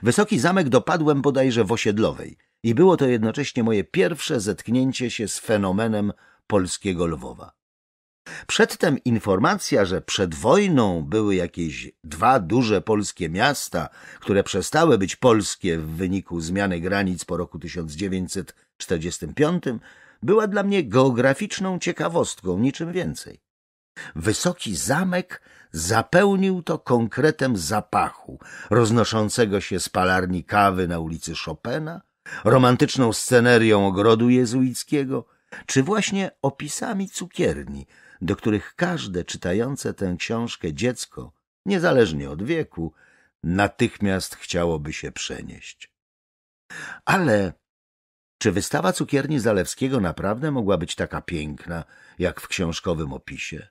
Wysoki zamek dopadłem bodajże w osiedlowej i było to jednocześnie moje pierwsze zetknięcie się z fenomenem polskiego Lwowa. Przedtem informacja, że przed wojną były jakieś dwa duże polskie miasta, które przestały być polskie w wyniku zmiany granic po roku 1945, była dla mnie geograficzną ciekawostką, niczym więcej. Wysoki zamek zapełnił to konkretem zapachu roznoszącego się z palarni kawy na ulicy Chopina, romantyczną scenerią ogrodu jezuickiego, czy właśnie opisami cukierni, do których każde czytające tę książkę dziecko, niezależnie od wieku, natychmiast chciałoby się przenieść. Ale czy wystawa cukierni Zalewskiego naprawdę mogła być taka piękna, jak w książkowym opisie?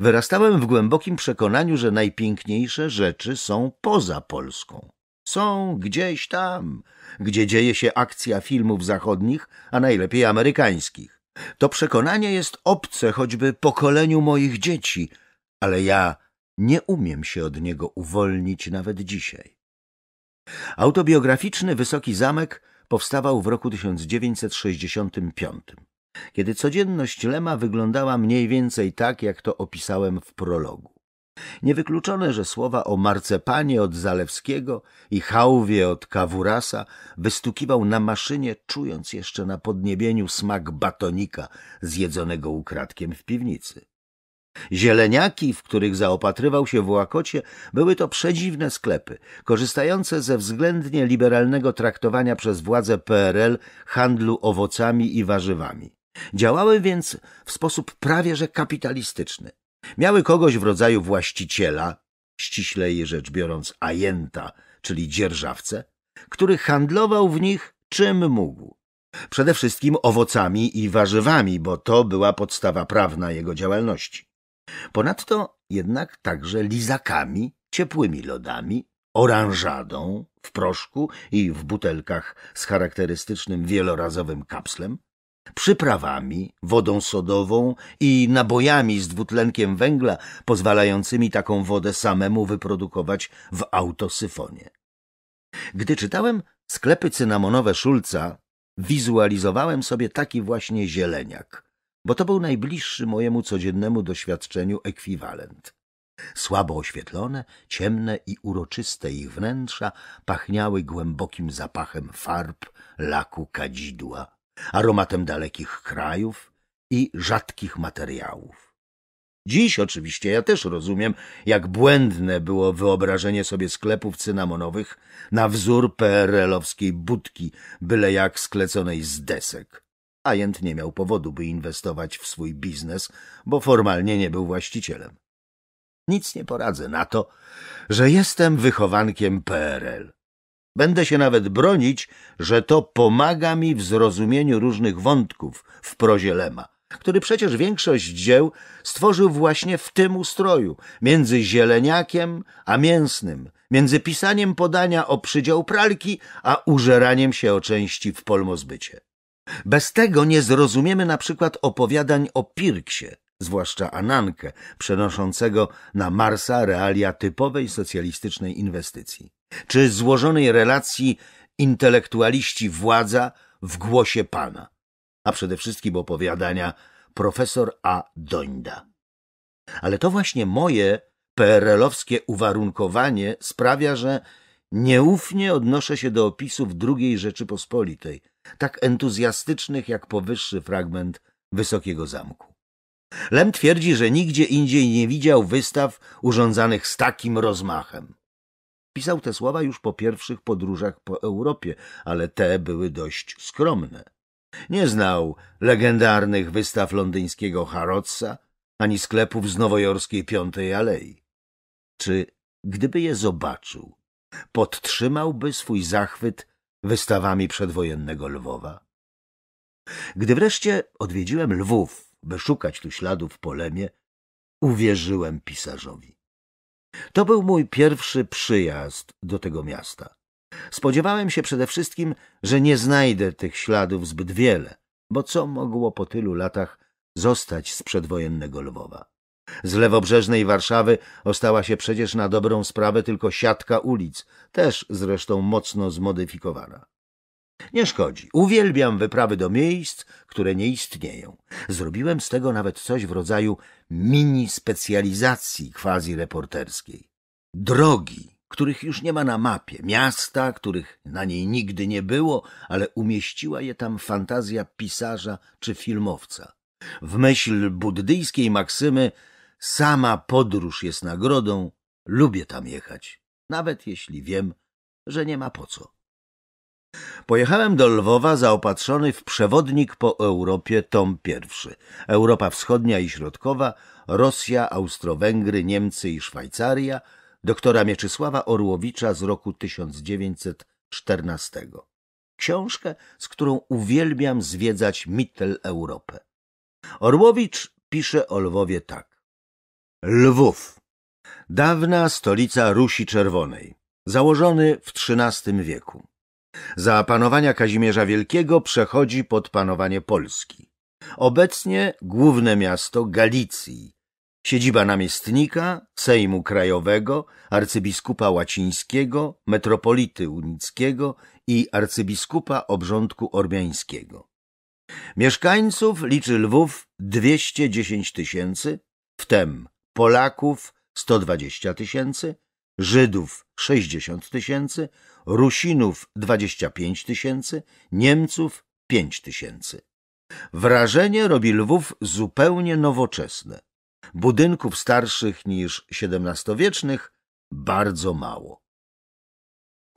Wyrastałem w głębokim przekonaniu, że najpiękniejsze rzeczy są poza Polską. Są gdzieś tam, gdzie dzieje się akcja filmów zachodnich, a najlepiej amerykańskich. To przekonanie jest obce choćby pokoleniu moich dzieci, ale ja nie umiem się od niego uwolnić nawet dzisiaj. Autobiograficzny Wysoki Zamek powstawał w roku 1965, kiedy codzienność Lema wyglądała mniej więcej tak, jak to opisałem w prologu. Niewykluczone, że słowa o marcepanie od Zalewskiego i hałwie od Kawurasa wystukiwał na maszynie, czując jeszcze na podniebieniu smak batonika zjedzonego ukradkiem w piwnicy. Zieleniaki, w których zaopatrywał się w łakocie, były to przedziwne sklepy, korzystające ze względnie liberalnego traktowania przez władze PRL handlu owocami i warzywami. Działały więc w sposób prawie że kapitalistyczny. Miały kogoś w rodzaju właściciela, ściślej rzecz biorąc ajenta, czyli dzierżawcę, który handlował w nich czym mógł. Przede wszystkim owocami i warzywami, bo to była podstawa prawna jego działalności. Ponadto jednak także lizakami, ciepłymi lodami, oranżadą w proszku i w butelkach z charakterystycznym wielorazowym kapslem, przyprawami, wodą sodową i nabojami z dwutlenkiem węgla, pozwalającymi taką wodę samemu wyprodukować w autosyfonie. Gdy czytałem sklepy cynamonowe Szulca, wizualizowałem sobie taki właśnie zieleniak, bo to był najbliższy mojemu codziennemu doświadczeniu ekwiwalent. Słabo oświetlone, ciemne i uroczyste ich wnętrza pachniały głębokim zapachem farb, laku, kadzidła aromatem dalekich krajów i rzadkich materiałów. Dziś oczywiście ja też rozumiem, jak błędne było wyobrażenie sobie sklepów cynamonowych na wzór PRL-owskiej budki, byle jak skleconej z desek. Ajent nie miał powodu, by inwestować w swój biznes, bo formalnie nie był właścicielem. Nic nie poradzę na to, że jestem wychowankiem PRL. Będę się nawet bronić, że to pomaga mi w zrozumieniu różnych wątków w prozie Lema, który przecież większość dzieł stworzył właśnie w tym ustroju, między zieleniakiem a mięsnym, między pisaniem podania o przydział pralki a użeraniem się o części w polmozbycie. Bez tego nie zrozumiemy na przykład opowiadań o Pirksie, zwłaszcza Anankę, przenoszącego na Marsa realia typowej socjalistycznej inwestycji czy złożonej relacji intelektualiści-władza w głosie Pana, a przede wszystkim opowiadania profesor A. Dońda. Ale to właśnie moje PRL-owskie uwarunkowanie sprawia, że nieufnie odnoszę się do opisów II Rzeczypospolitej, tak entuzjastycznych jak powyższy fragment Wysokiego Zamku. Lem twierdzi, że nigdzie indziej nie widział wystaw urządzanych z takim rozmachem. Pisał te słowa już po pierwszych podróżach po Europie, ale te były dość skromne. Nie znał legendarnych wystaw londyńskiego Harrodsa ani sklepów z nowojorskiej Piątej Alei. Czy, gdyby je zobaczył, podtrzymałby swój zachwyt wystawami przedwojennego Lwowa? Gdy wreszcie odwiedziłem Lwów, by szukać tu śladów w Lemie, uwierzyłem pisarzowi. To był mój pierwszy przyjazd do tego miasta. Spodziewałem się przede wszystkim, że nie znajdę tych śladów zbyt wiele, bo co mogło po tylu latach zostać z przedwojennego Lwowa? Z lewobrzeżnej Warszawy ostała się przecież na dobrą sprawę tylko siatka ulic, też zresztą mocno zmodyfikowana. Nie szkodzi. Uwielbiam wyprawy do miejsc, które nie istnieją. Zrobiłem z tego nawet coś w rodzaju mini specjalizacji quasi-reporterskiej. Drogi, których już nie ma na mapie, miasta, których na niej nigdy nie było, ale umieściła je tam fantazja pisarza czy filmowca. W myśl buddyjskiej maksymy sama podróż jest nagrodą, lubię tam jechać, nawet jeśli wiem, że nie ma po co. Pojechałem do Lwowa zaopatrzony w przewodnik po Europie tom pierwszy. Europa Wschodnia i Środkowa, Rosja, Austro-Węgry, Niemcy i Szwajcaria, doktora Mieczysława Orłowicza z roku 1914. Książkę, z którą uwielbiam zwiedzać Mittel Europę. Orłowicz pisze o Lwowie tak. Lwów. Dawna stolica Rusi Czerwonej. Założony w XIII wieku. Za panowania Kazimierza Wielkiego przechodzi pod panowanie Polski. Obecnie główne miasto Galicji, siedziba namiestnika, Sejmu Krajowego, arcybiskupa łacińskiego, metropolity unickiego i arcybiskupa obrządku ormiańskiego. Mieszkańców liczy Lwów 210 tysięcy, w tym Polaków 120 tysięcy, Żydów 60 tysięcy, Rusinów 25 tysięcy, Niemców 5 tysięcy. Wrażenie robi Lwów zupełnie nowoczesne. Budynków starszych niż XVII-wiecznych bardzo mało.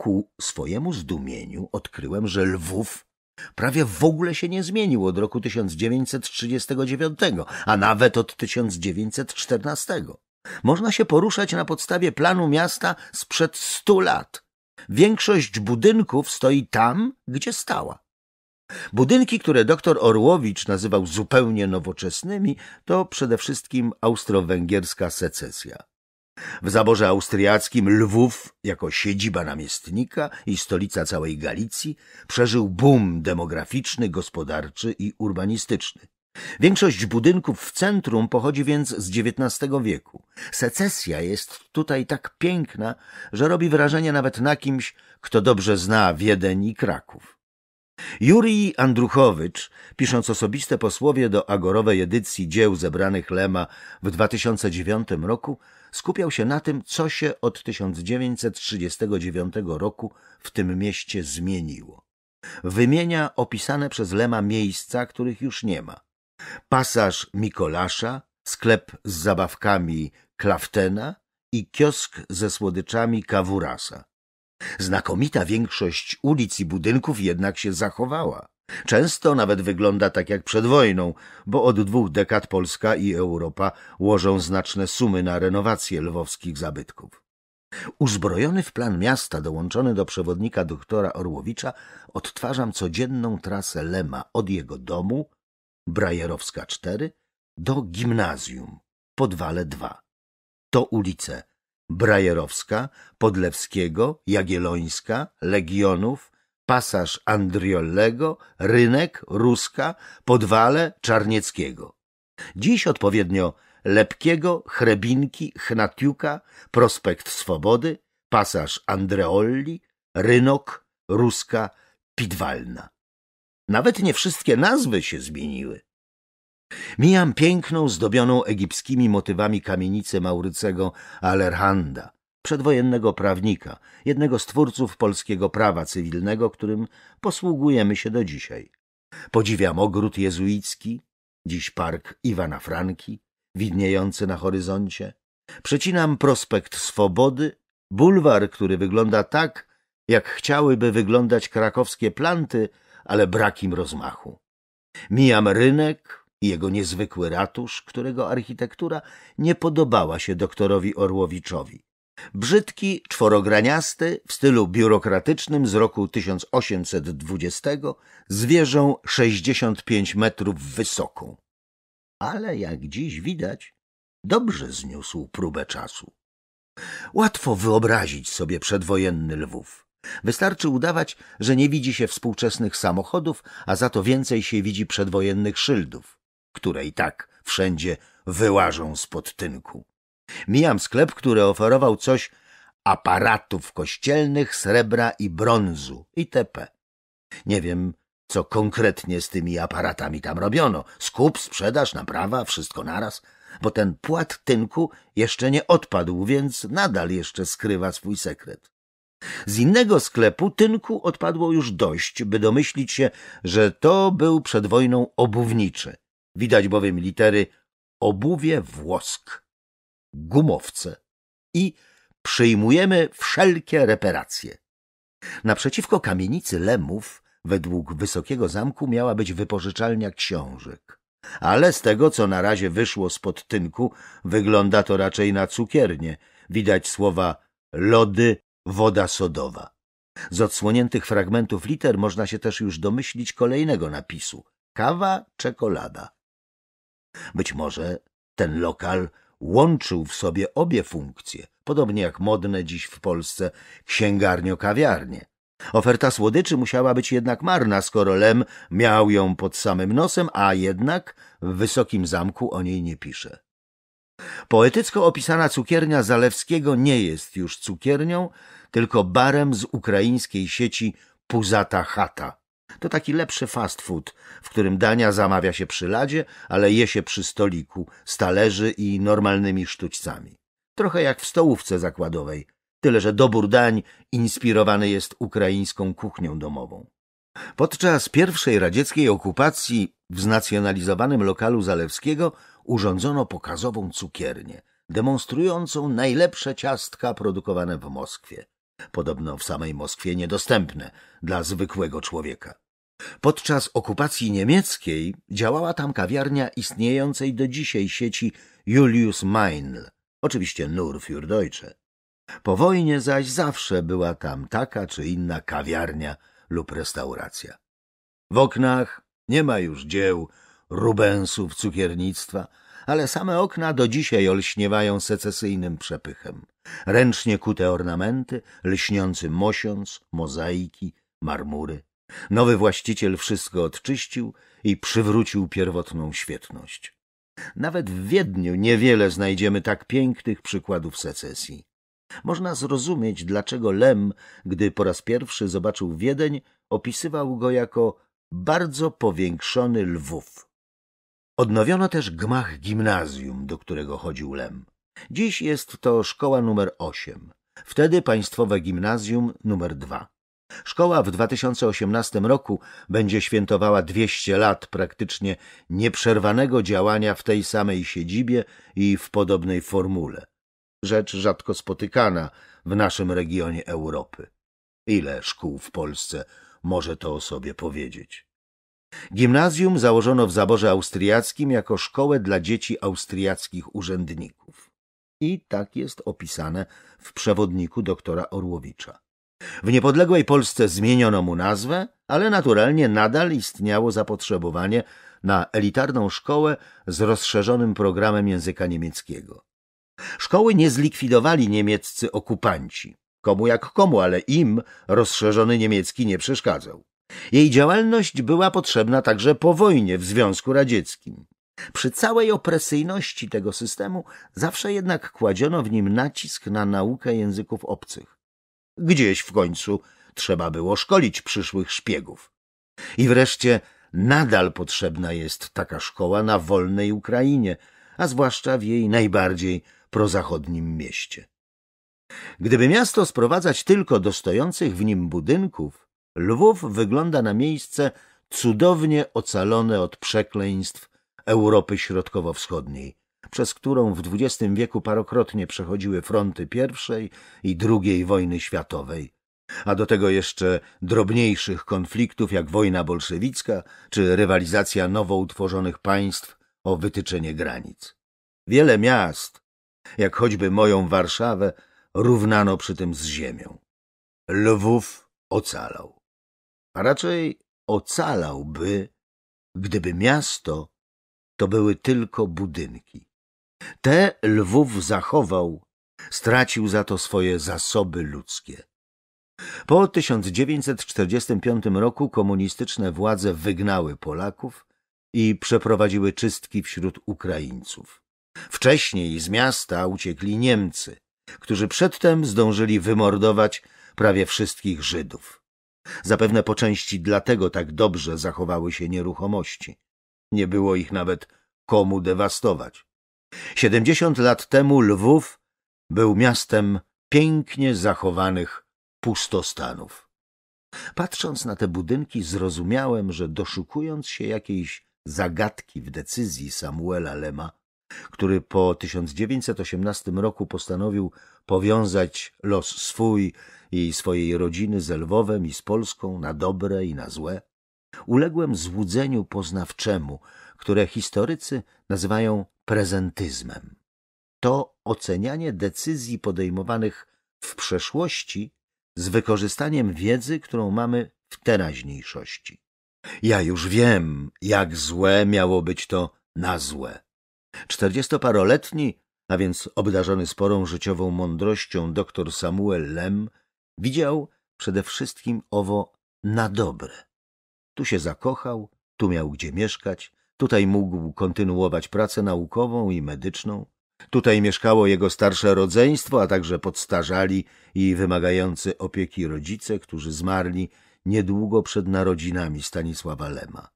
Ku swojemu zdumieniu odkryłem, że Lwów prawie w ogóle się nie zmienił od roku 1939, a nawet od 1914. Można się poruszać na podstawie planu miasta sprzed stu lat. Większość budynków stoi tam, gdzie stała. Budynki, które dr Orłowicz nazywał zupełnie nowoczesnymi, to przede wszystkim austro-węgierska secesja. W zaborze austriackim Lwów, jako siedziba namiestnika i stolica całej Galicji, przeżył boom demograficzny, gospodarczy i urbanistyczny. Większość budynków w centrum pochodzi więc z XIX wieku. Secesja jest tutaj tak piękna, że robi wrażenie nawet na kimś, kto dobrze zna Wiedeń i Kraków. Jurij Andruchowicz, pisząc osobiste posłowie do agorowej edycji dzieł zebranych Lema w 2009 roku, skupiał się na tym, co się od 1939 roku w tym mieście zmieniło. Wymienia opisane przez Lema miejsca, których już nie ma pasaż Mikolasza, sklep z zabawkami Klaftena i kiosk ze słodyczami Kawurasa. Znakomita większość ulic i budynków jednak się zachowała. Często nawet wygląda tak jak przed wojną, bo od dwóch dekad Polska i Europa łożą znaczne sumy na renowację lwowskich zabytków. Uzbrojony w plan miasta, dołączony do przewodnika doktora Orłowicza, odtwarzam codzienną trasę Lema od jego domu Brajerowska 4 do gimnazjum, podwale 2. To ulice Brajerowska, Podlewskiego, Jagiellońska, Legionów, Pasaż Andriollego, Rynek, Ruska, Podwale Czarnieckiego. Dziś odpowiednio Lepkiego, Chrebinki, Chnatiuka, Prospekt Swobody, Pasaż Andreolli, Rynok, Ruska, Pidwalna. Nawet nie wszystkie nazwy się zmieniły. Mijam piękną, zdobioną egipskimi motywami kamienicę Maurycego Alerhanda, przedwojennego prawnika, jednego z twórców polskiego prawa cywilnego, którym posługujemy się do dzisiaj. Podziwiam ogród jezuicki, dziś park Iwana Franki, widniejący na horyzoncie. Przecinam prospekt Swobody, bulwar, który wygląda tak, jak chciałyby wyglądać krakowskie planty, ale brak im rozmachu. Mijam rynek i jego niezwykły ratusz, którego architektura nie podobała się doktorowi Orłowiczowi. Brzydki, czworograniasty, w stylu biurokratycznym z roku 1820, z wieżą 65 metrów wysoką. Ale jak dziś widać, dobrze zniósł próbę czasu. Łatwo wyobrazić sobie przedwojenny Lwów. Wystarczy udawać, że nie widzi się współczesnych samochodów, a za to więcej się widzi przedwojennych szyldów, które i tak wszędzie wyłażą spod tynku. Mijam sklep, który oferował coś aparatów kościelnych, srebra i brązu itp. Nie wiem, co konkretnie z tymi aparatami tam robiono. Skup, sprzedaż, naprawa, wszystko naraz. Bo ten płat tynku jeszcze nie odpadł, więc nadal jeszcze skrywa swój sekret. Z innego sklepu tynku odpadło już dość, by domyślić się, że to był przed wojną obuwniczy. Widać bowiem litery obuwie włosk, gumowce i przyjmujemy wszelkie reparacje. Naprzeciwko kamienicy Lemów według Wysokiego Zamku miała być wypożyczalnia książek. Ale z tego, co na razie wyszło spod tynku, wygląda to raczej na cukiernię. Widać słowa lody woda sodowa. Z odsłoniętych fragmentów liter można się też już domyślić kolejnego napisu kawa, czekolada. Być może ten lokal łączył w sobie obie funkcje, podobnie jak modne dziś w Polsce księgarnio-kawiarnie. Oferta słodyczy musiała być jednak marna, skoro Lem miał ją pod samym nosem, a jednak w wysokim zamku o niej nie pisze. Poetycko opisana cukiernia Zalewskiego nie jest już cukiernią, tylko barem z ukraińskiej sieci Puzata Chata. To taki lepszy fast food, w którym dania zamawia się przy ladzie, ale je się przy stoliku, z talerzy i normalnymi sztućcami. Trochę jak w stołówce zakładowej, tyle że dobór dań inspirowany jest ukraińską kuchnią domową. Podczas pierwszej radzieckiej okupacji w znacjonalizowanym lokalu Zalewskiego urządzono pokazową cukiernię, demonstrującą najlepsze ciastka produkowane w Moskwie. Podobno w samej Moskwie niedostępne dla zwykłego człowieka. Podczas okupacji niemieckiej działała tam kawiarnia istniejącej do dzisiaj sieci Julius Meinl, oczywiście Nur für Deutsche. Po wojnie zaś zawsze była tam taka czy inna kawiarnia lub restauracja. W oknach nie ma już dzieł Rubensów cukiernictwa, ale same okna do dzisiaj olśniewają secesyjnym przepychem. Ręcznie kute ornamenty, lśniący mosiąc, mozaiki, marmury. Nowy właściciel wszystko odczyścił i przywrócił pierwotną świetność. Nawet w Wiedniu niewiele znajdziemy tak pięknych przykładów secesji. Można zrozumieć, dlaczego Lem, gdy po raz pierwszy zobaczył Wiedeń, opisywał go jako bardzo powiększony Lwów. Odnowiono też gmach gimnazjum, do którego chodził Lem. Dziś jest to szkoła numer 8, wtedy państwowe gimnazjum numer 2. Szkoła w 2018 roku będzie świętowała 200 lat praktycznie nieprzerwanego działania w tej samej siedzibie i w podobnej formule rzecz rzadko spotykana w naszym regionie Europy. Ile szkół w Polsce może to o sobie powiedzieć? Gimnazjum założono w zaborze austriackim jako szkołę dla dzieci austriackich urzędników. I tak jest opisane w przewodniku doktora Orłowicza. W niepodległej Polsce zmieniono mu nazwę, ale naturalnie nadal istniało zapotrzebowanie na elitarną szkołę z rozszerzonym programem języka niemieckiego. Szkoły nie zlikwidowali niemieccy okupanci. Komu jak komu, ale im rozszerzony niemiecki nie przeszkadzał. Jej działalność była potrzebna także po wojnie w Związku Radzieckim. Przy całej opresyjności tego systemu zawsze jednak kładziono w nim nacisk na naukę języków obcych. Gdzieś w końcu trzeba było szkolić przyszłych szpiegów. I wreszcie nadal potrzebna jest taka szkoła na wolnej Ukrainie, a zwłaszcza w jej najbardziej prozachodnim mieście. Gdyby miasto sprowadzać tylko do stojących w nim budynków, Lwów wygląda na miejsce cudownie ocalone od przekleństw Europy Środkowo-Wschodniej, przez którą w XX wieku parokrotnie przechodziły fronty I i II wojny światowej, a do tego jeszcze drobniejszych konfliktów jak wojna bolszewicka czy rywalizacja nowo utworzonych państw o wytyczenie granic. Wiele miast jak choćby moją Warszawę, równano przy tym z ziemią. Lwów ocalał, a raczej ocalałby, gdyby miasto to były tylko budynki. Te Lwów zachował, stracił za to swoje zasoby ludzkie. Po 1945 roku komunistyczne władze wygnały Polaków i przeprowadziły czystki wśród Ukraińców. Wcześniej z miasta uciekli Niemcy, którzy przedtem zdążyli wymordować prawie wszystkich Żydów. Zapewne po części dlatego tak dobrze zachowały się nieruchomości. Nie było ich nawet komu dewastować. Siedemdziesiąt lat temu Lwów był miastem pięknie zachowanych pustostanów. Patrząc na te budynki, zrozumiałem, że doszukując się jakiejś zagadki w decyzji Samuela Lema, który po 1918 roku postanowił powiązać los swój i swojej rodziny z Lwowem i z Polską na dobre i na złe, uległem złudzeniu poznawczemu, które historycy nazywają prezentyzmem. To ocenianie decyzji podejmowanych w przeszłości z wykorzystaniem wiedzy, którą mamy w teraźniejszości. Ja już wiem, jak złe miało być to na złe. Czterdziestoparoletni, a więc obdarzony sporą życiową mądrością doktor Samuel Lem, widział przede wszystkim owo na dobre. Tu się zakochał, tu miał gdzie mieszkać, tutaj mógł kontynuować pracę naukową i medyczną. Tutaj mieszkało jego starsze rodzeństwo, a także podstarzali i wymagający opieki rodzice, którzy zmarli niedługo przed narodzinami Stanisława Lema.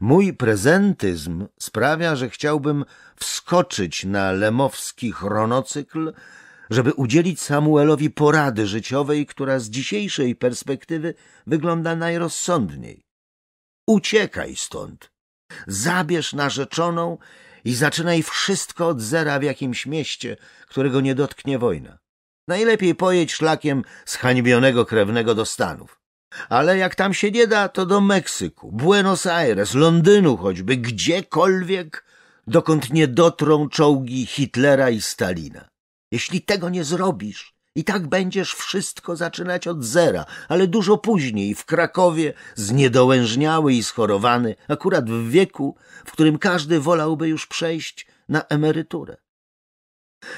Mój prezentyzm sprawia, że chciałbym wskoczyć na lemowski chronocykl, żeby udzielić Samuelowi porady życiowej, która z dzisiejszej perspektywy wygląda najrozsądniej. Uciekaj stąd, zabierz narzeczoną i zaczynaj wszystko od zera w jakimś mieście, którego nie dotknie wojna. Najlepiej pojedź szlakiem zhańbionego krewnego do Stanów. Ale jak tam się nie da, to do Meksyku, Buenos Aires, Londynu choćby, gdziekolwiek, dokąd nie dotrą czołgi Hitlera i Stalina. Jeśli tego nie zrobisz, i tak będziesz wszystko zaczynać od zera, ale dużo później w Krakowie, zniedołężniały i schorowany, akurat w wieku, w którym każdy wolałby już przejść na emeryturę.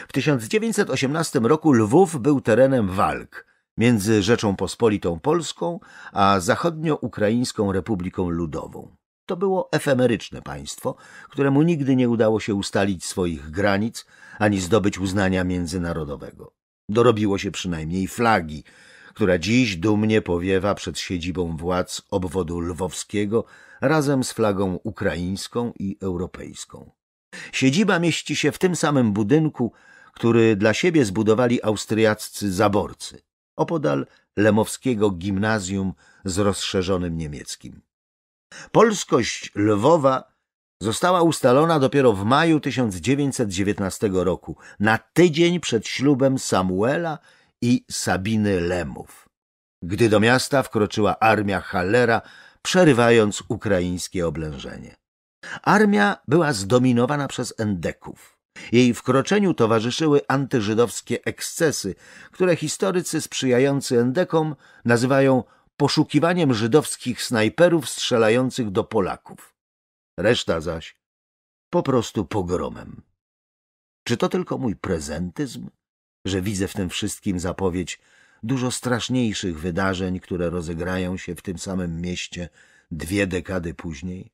W 1918 roku Lwów był terenem walk między Rzeczą Pospolitą Polską a Zachodnio-Ukraińską Republiką Ludową. To było efemeryczne państwo, któremu nigdy nie udało się ustalić swoich granic ani zdobyć uznania międzynarodowego. Dorobiło się przynajmniej flagi, która dziś dumnie powiewa przed siedzibą władz obwodu lwowskiego razem z flagą ukraińską i europejską. Siedziba mieści się w tym samym budynku, który dla siebie zbudowali austriaccy zaborcy opodal lemowskiego gimnazjum z rozszerzonym niemieckim. Polskość Lwowa została ustalona dopiero w maju 1919 roku, na tydzień przed ślubem Samuela i Sabiny Lemów, gdy do miasta wkroczyła armia Hallera, przerywając ukraińskie oblężenie. Armia była zdominowana przez endeków. Jej wkroczeniu towarzyszyły antyżydowskie ekscesy, które historycy sprzyjający endekom nazywają poszukiwaniem żydowskich snajperów strzelających do Polaków. Reszta zaś po prostu pogromem. Czy to tylko mój prezentyzm, że widzę w tym wszystkim zapowiedź dużo straszniejszych wydarzeń, które rozegrają się w tym samym mieście dwie dekady później?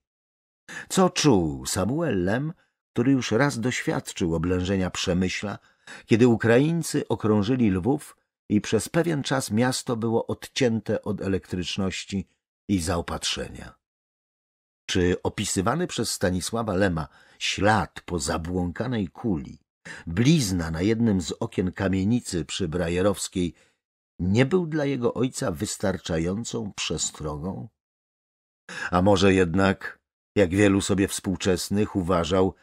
Co czuł Samuel Lem, który już raz doświadczył oblężenia Przemyśla, kiedy Ukraińcy okrążyli Lwów i przez pewien czas miasto było odcięte od elektryczności i zaopatrzenia. Czy opisywany przez Stanisława Lema ślad po zabłąkanej kuli, blizna na jednym z okien kamienicy przy Brajerowskiej nie był dla jego ojca wystarczającą przestrogą? A może jednak, jak wielu sobie współczesnych, uważał,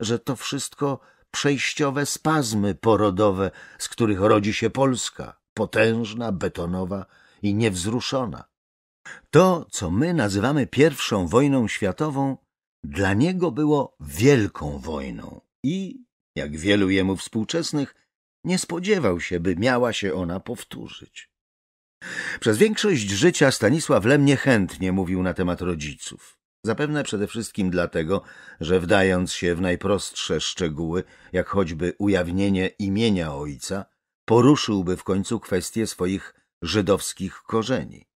że to wszystko przejściowe spazmy porodowe, z których rodzi się Polska, potężna, betonowa i niewzruszona. To, co my nazywamy pierwszą wojną światową, dla niego było wielką wojną i, jak wielu jemu współczesnych, nie spodziewał się, by miała się ona powtórzyć. Przez większość życia Stanisław Lem niechętnie mówił na temat rodziców. Zapewne przede wszystkim dlatego, że wdając się w najprostsze szczegóły, jak choćby ujawnienie imienia ojca, poruszyłby w końcu kwestię swoich żydowskich korzeni.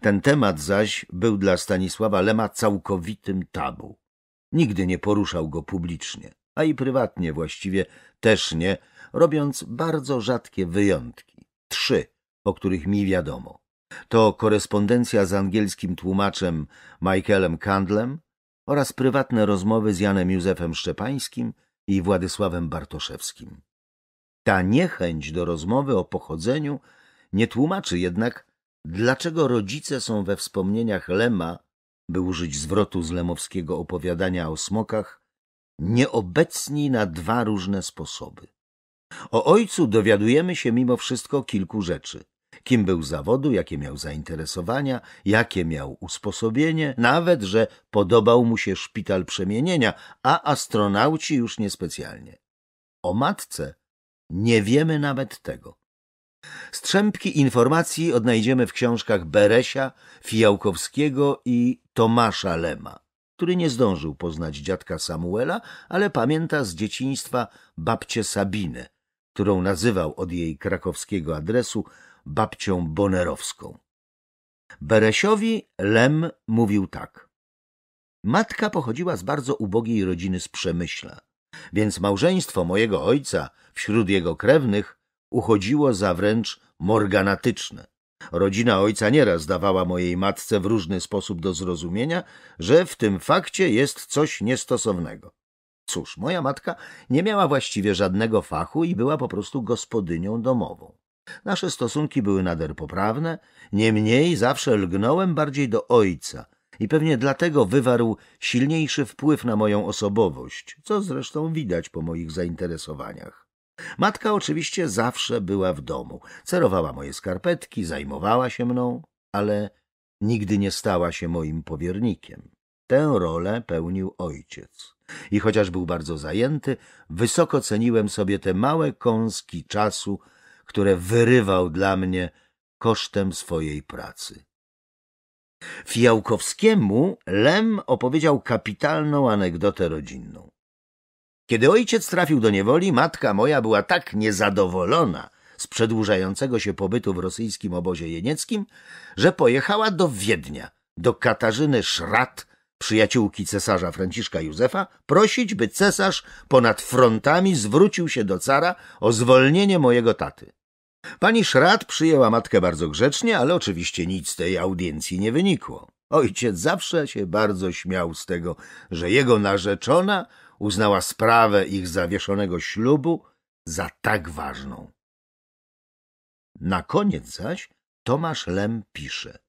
Ten temat zaś był dla Stanisława Lema całkowitym tabu. Nigdy nie poruszał go publicznie, a i prywatnie właściwie też nie, robiąc bardzo rzadkie wyjątki. Trzy, o których mi wiadomo. To korespondencja z angielskim tłumaczem Michaelem Kandlem oraz prywatne rozmowy z Janem Józefem Szczepańskim i Władysławem Bartoszewskim. Ta niechęć do rozmowy o pochodzeniu nie tłumaczy jednak, dlaczego rodzice są we wspomnieniach Lema, by użyć zwrotu z lemowskiego opowiadania o smokach, nieobecni na dwa różne sposoby. O ojcu dowiadujemy się mimo wszystko kilku rzeczy kim był zawodu, jakie miał zainteresowania, jakie miał usposobienie, nawet że podobał mu się szpital przemienienia, a astronauci już niespecjalnie. O matce nie wiemy nawet tego. Strzępki informacji odnajdziemy w książkach Beresia, Fijałkowskiego i Tomasza Lema, który nie zdążył poznać dziadka Samuela, ale pamięta z dzieciństwa babcię Sabinę, którą nazywał od jej krakowskiego adresu babcią Bonerowską. Beresiowi Lem mówił tak. Matka pochodziła z bardzo ubogiej rodziny z Przemyśla, więc małżeństwo mojego ojca wśród jego krewnych uchodziło za wręcz morganatyczne. Rodzina ojca nieraz dawała mojej matce w różny sposób do zrozumienia, że w tym fakcie jest coś niestosownego. Cóż, moja matka nie miała właściwie żadnego fachu i była po prostu gospodynią domową. Nasze stosunki były nader poprawne, niemniej zawsze lgnąłem bardziej do ojca i pewnie dlatego wywarł silniejszy wpływ na moją osobowość, co zresztą widać po moich zainteresowaniach. Matka oczywiście zawsze była w domu, cerowała moje skarpetki, zajmowała się mną, ale nigdy nie stała się moim powiernikiem. Tę rolę pełnił ojciec. I chociaż był bardzo zajęty, wysoko ceniłem sobie te małe kąski czasu, które wyrywał dla mnie kosztem swojej pracy. Fijałkowskiemu Lem opowiedział kapitalną anegdotę rodzinną. Kiedy ojciec trafił do niewoli, matka moja była tak niezadowolona z przedłużającego się pobytu w rosyjskim obozie jenieckim, że pojechała do Wiednia, do Katarzyny Szrat, przyjaciółki cesarza Franciszka Józefa, prosić, by cesarz ponad frontami zwrócił się do cara o zwolnienie mojego taty. Pani Szrat przyjęła matkę bardzo grzecznie, ale oczywiście nic z tej audiencji nie wynikło. Ojciec zawsze się bardzo śmiał z tego, że jego narzeczona uznała sprawę ich zawieszonego ślubu za tak ważną. Na koniec zaś Tomasz Lem pisze.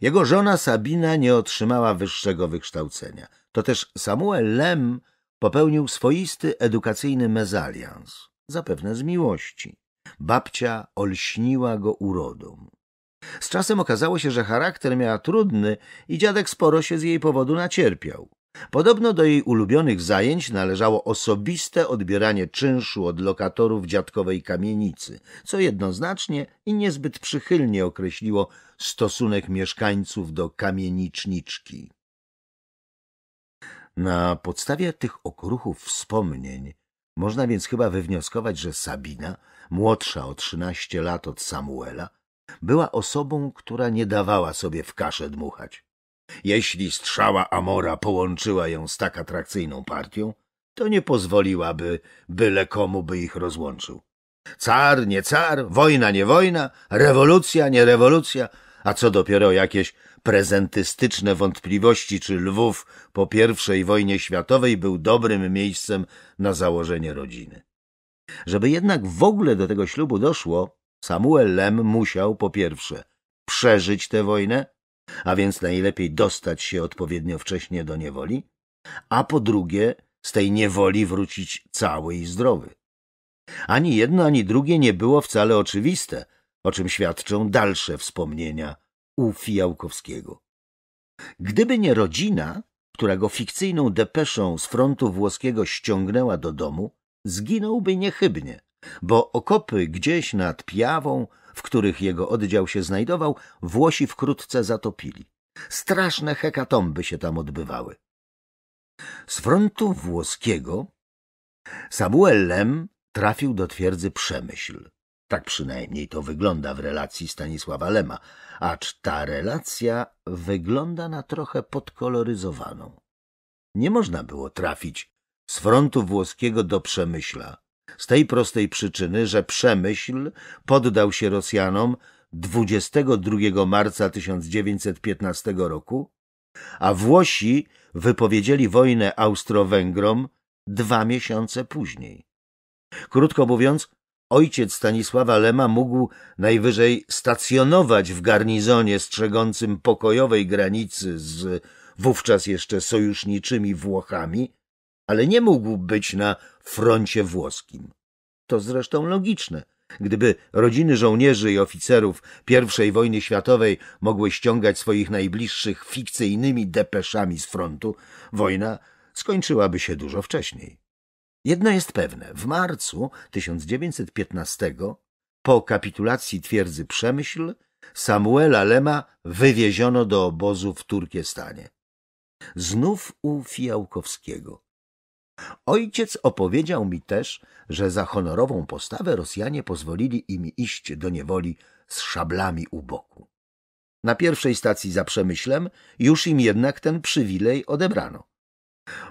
Jego żona Sabina nie otrzymała wyższego wykształcenia. To też Samuel Lem popełnił swoisty edukacyjny mezalians, zapewne z miłości. Babcia olśniła go urodą. Z czasem okazało się, że charakter miała trudny i dziadek sporo się z jej powodu nacierpiał. Podobno do jej ulubionych zajęć należało osobiste odbieranie czynszu od lokatorów dziadkowej kamienicy, co jednoznacznie i niezbyt przychylnie określiło stosunek mieszkańców do kamieniczniczki. Na podstawie tych okruchów wspomnień można więc chyba wywnioskować, że Sabina, młodsza o trzynaście lat od Samuela, była osobą, która nie dawała sobie w kaszę dmuchać. Jeśli strzała Amora połączyła ją z tak atrakcyjną partią, to nie pozwoliłaby byle komu, by ich rozłączył. Car, nie car, wojna, nie wojna, rewolucja, nie rewolucja, a co dopiero jakieś prezentystyczne wątpliwości, czy Lwów po pierwszej wojnie światowej był dobrym miejscem na założenie rodziny. Żeby jednak w ogóle do tego ślubu doszło, Samuel Lem musiał po pierwsze przeżyć tę wojnę, a więc najlepiej dostać się odpowiednio wcześnie do niewoli, a po drugie z tej niewoli wrócić cały i zdrowy. Ani jedno, ani drugie nie było wcale oczywiste, o czym świadczą dalsze wspomnienia u Fijałkowskiego. Gdyby nie rodzina, która go fikcyjną depeszą z frontu włoskiego ściągnęła do domu, zginąłby niechybnie, bo okopy gdzieś nad Piawą w których jego oddział się znajdował, Włosi wkrótce zatopili. Straszne hekatomby się tam odbywały. Z frontu włoskiego Samuel Lem trafił do twierdzy Przemyśl. Tak przynajmniej to wygląda w relacji Stanisława Lema, acz ta relacja wygląda na trochę podkoloryzowaną. Nie można było trafić z frontu włoskiego do Przemyśla, z tej prostej przyczyny, że Przemyśl poddał się Rosjanom 22 marca 1915 roku, a Włosi wypowiedzieli wojnę Austro-Węgrom dwa miesiące później. Krótko mówiąc, ojciec Stanisława Lema mógł najwyżej stacjonować w garnizonie strzegącym pokojowej granicy z wówczas jeszcze sojuszniczymi Włochami, ale nie mógł być na froncie włoskim. To zresztą logiczne. Gdyby rodziny żołnierzy i oficerów I wojny światowej mogły ściągać swoich najbliższych fikcyjnymi depeszami z frontu, wojna skończyłaby się dużo wcześniej. Jedno jest pewne. W marcu 1915, po kapitulacji twierdzy Przemyśl, Samuela Lema wywieziono do obozu w Turkestanie. Znów u Fiałkowskiego. Ojciec opowiedział mi też, że za honorową postawę Rosjanie pozwolili im iść do niewoli z szablami u boku. Na pierwszej stacji za Przemyślem już im jednak ten przywilej odebrano.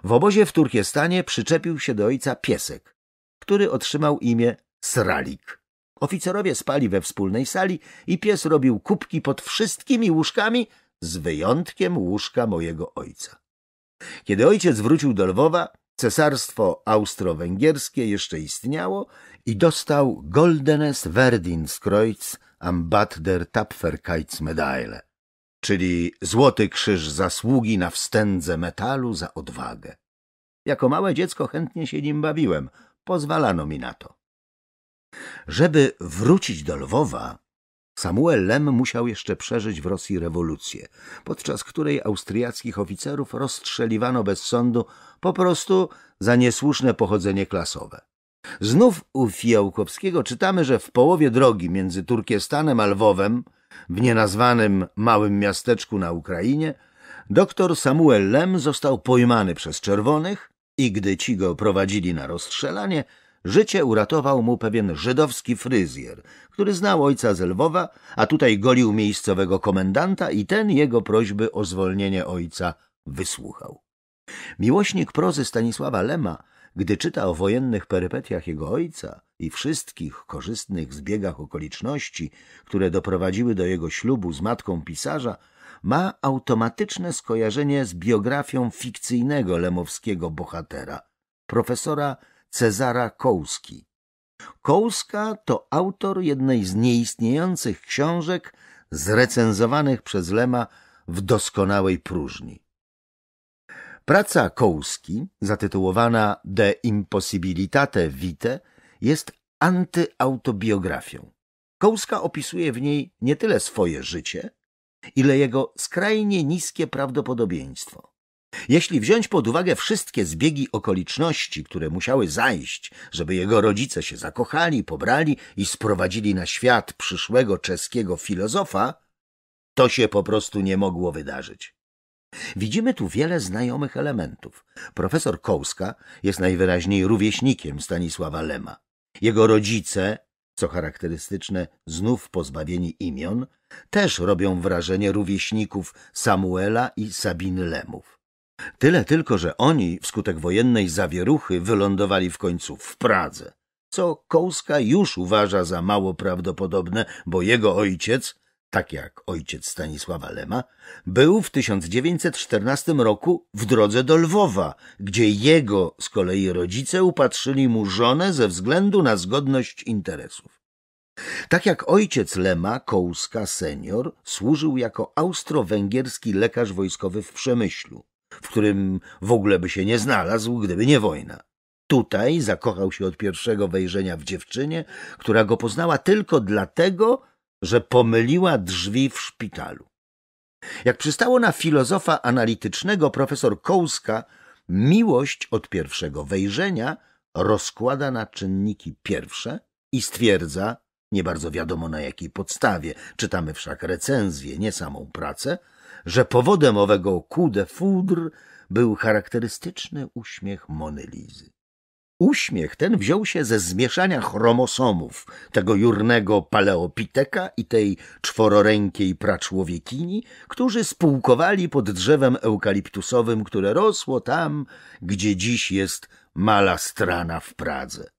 W obozie w Turkestanie przyczepił się do ojca piesek, który otrzymał imię Sralik. Oficerowie spali we wspólnej sali i pies robił kubki pod wszystkimi łóżkami, z wyjątkiem łóżka mojego ojca. Kiedy ojciec wrócił do Lwowa, Cesarstwo Austro-Węgierskie jeszcze istniało i dostał Goldenes Verdienstkreuz am Bad der Tapferkeitsmedaille, czyli Złoty Krzyż Zasługi na wstędze metalu za odwagę. Jako małe dziecko chętnie się nim bawiłem, pozwalano mi na to. Żeby wrócić do Lwowa, Samuel Lem musiał jeszcze przeżyć w Rosji rewolucję, podczas której austriackich oficerów rozstrzeliwano bez sądu po prostu za niesłuszne pochodzenie klasowe. Znów u Fiałkowskiego czytamy, że w połowie drogi między Turkiestanem a Lwowem, w nienazwanym małym miasteczku na Ukrainie, doktor Samuel Lem został pojmany przez czerwonych i gdy ci go prowadzili na rozstrzelanie – Życie uratował mu pewien żydowski fryzjer, który znał ojca z Lwowa, a tutaj golił miejscowego komendanta i ten jego prośby o zwolnienie ojca wysłuchał. Miłośnik prozy Stanisława Lema, gdy czyta o wojennych perypetiach jego ojca i wszystkich korzystnych zbiegach okoliczności, które doprowadziły do jego ślubu z matką pisarza, ma automatyczne skojarzenie z biografią fikcyjnego lemowskiego bohatera, profesora Cezara Kołski. Kołska to autor jednej z nieistniejących książek zrecenzowanych przez Lema w doskonałej próżni. Praca Kołski, zatytułowana De Impossibilitate Vitae, jest antyautobiografią. Kołska opisuje w niej nie tyle swoje życie, ile jego skrajnie niskie prawdopodobieństwo. Jeśli wziąć pod uwagę wszystkie zbiegi okoliczności, które musiały zajść, żeby jego rodzice się zakochali, pobrali i sprowadzili na świat przyszłego czeskiego filozofa, to się po prostu nie mogło wydarzyć. Widzimy tu wiele znajomych elementów. Profesor Kołska jest najwyraźniej rówieśnikiem Stanisława Lema. Jego rodzice, co charakterystyczne, znów pozbawieni imion, też robią wrażenie rówieśników Samuela i Sabiny Lemów. Tyle tylko, że oni wskutek wojennej zawieruchy wylądowali w końcu w Pradze, co Kołska już uważa za mało prawdopodobne, bo jego ojciec, tak jak ojciec Stanisława Lema, był w 1914 roku w drodze do Lwowa, gdzie jego z kolei rodzice upatrzyli mu żonę ze względu na zgodność interesów. Tak jak ojciec Lema, Kołska senior, służył jako austro-węgierski lekarz wojskowy w Przemyślu w którym w ogóle by się nie znalazł, gdyby nie wojna. Tutaj zakochał się od pierwszego wejrzenia w dziewczynie, która go poznała tylko dlatego, że pomyliła drzwi w szpitalu. Jak przystało na filozofa analitycznego profesor Kołska, miłość od pierwszego wejrzenia rozkłada na czynniki pierwsze i stwierdza, nie bardzo wiadomo na jakiej podstawie, czytamy wszak recenzję, nie samą pracę, że powodem owego coup de foudre był charakterystyczny uśmiech Monelizy. Lizy. Uśmiech ten wziął się ze zmieszania chromosomów tego jurnego paleopiteka i tej czwororękiej praczłowiekini, którzy spółkowali pod drzewem eukaliptusowym, które rosło tam, gdzie dziś jest mala strana w Pradze.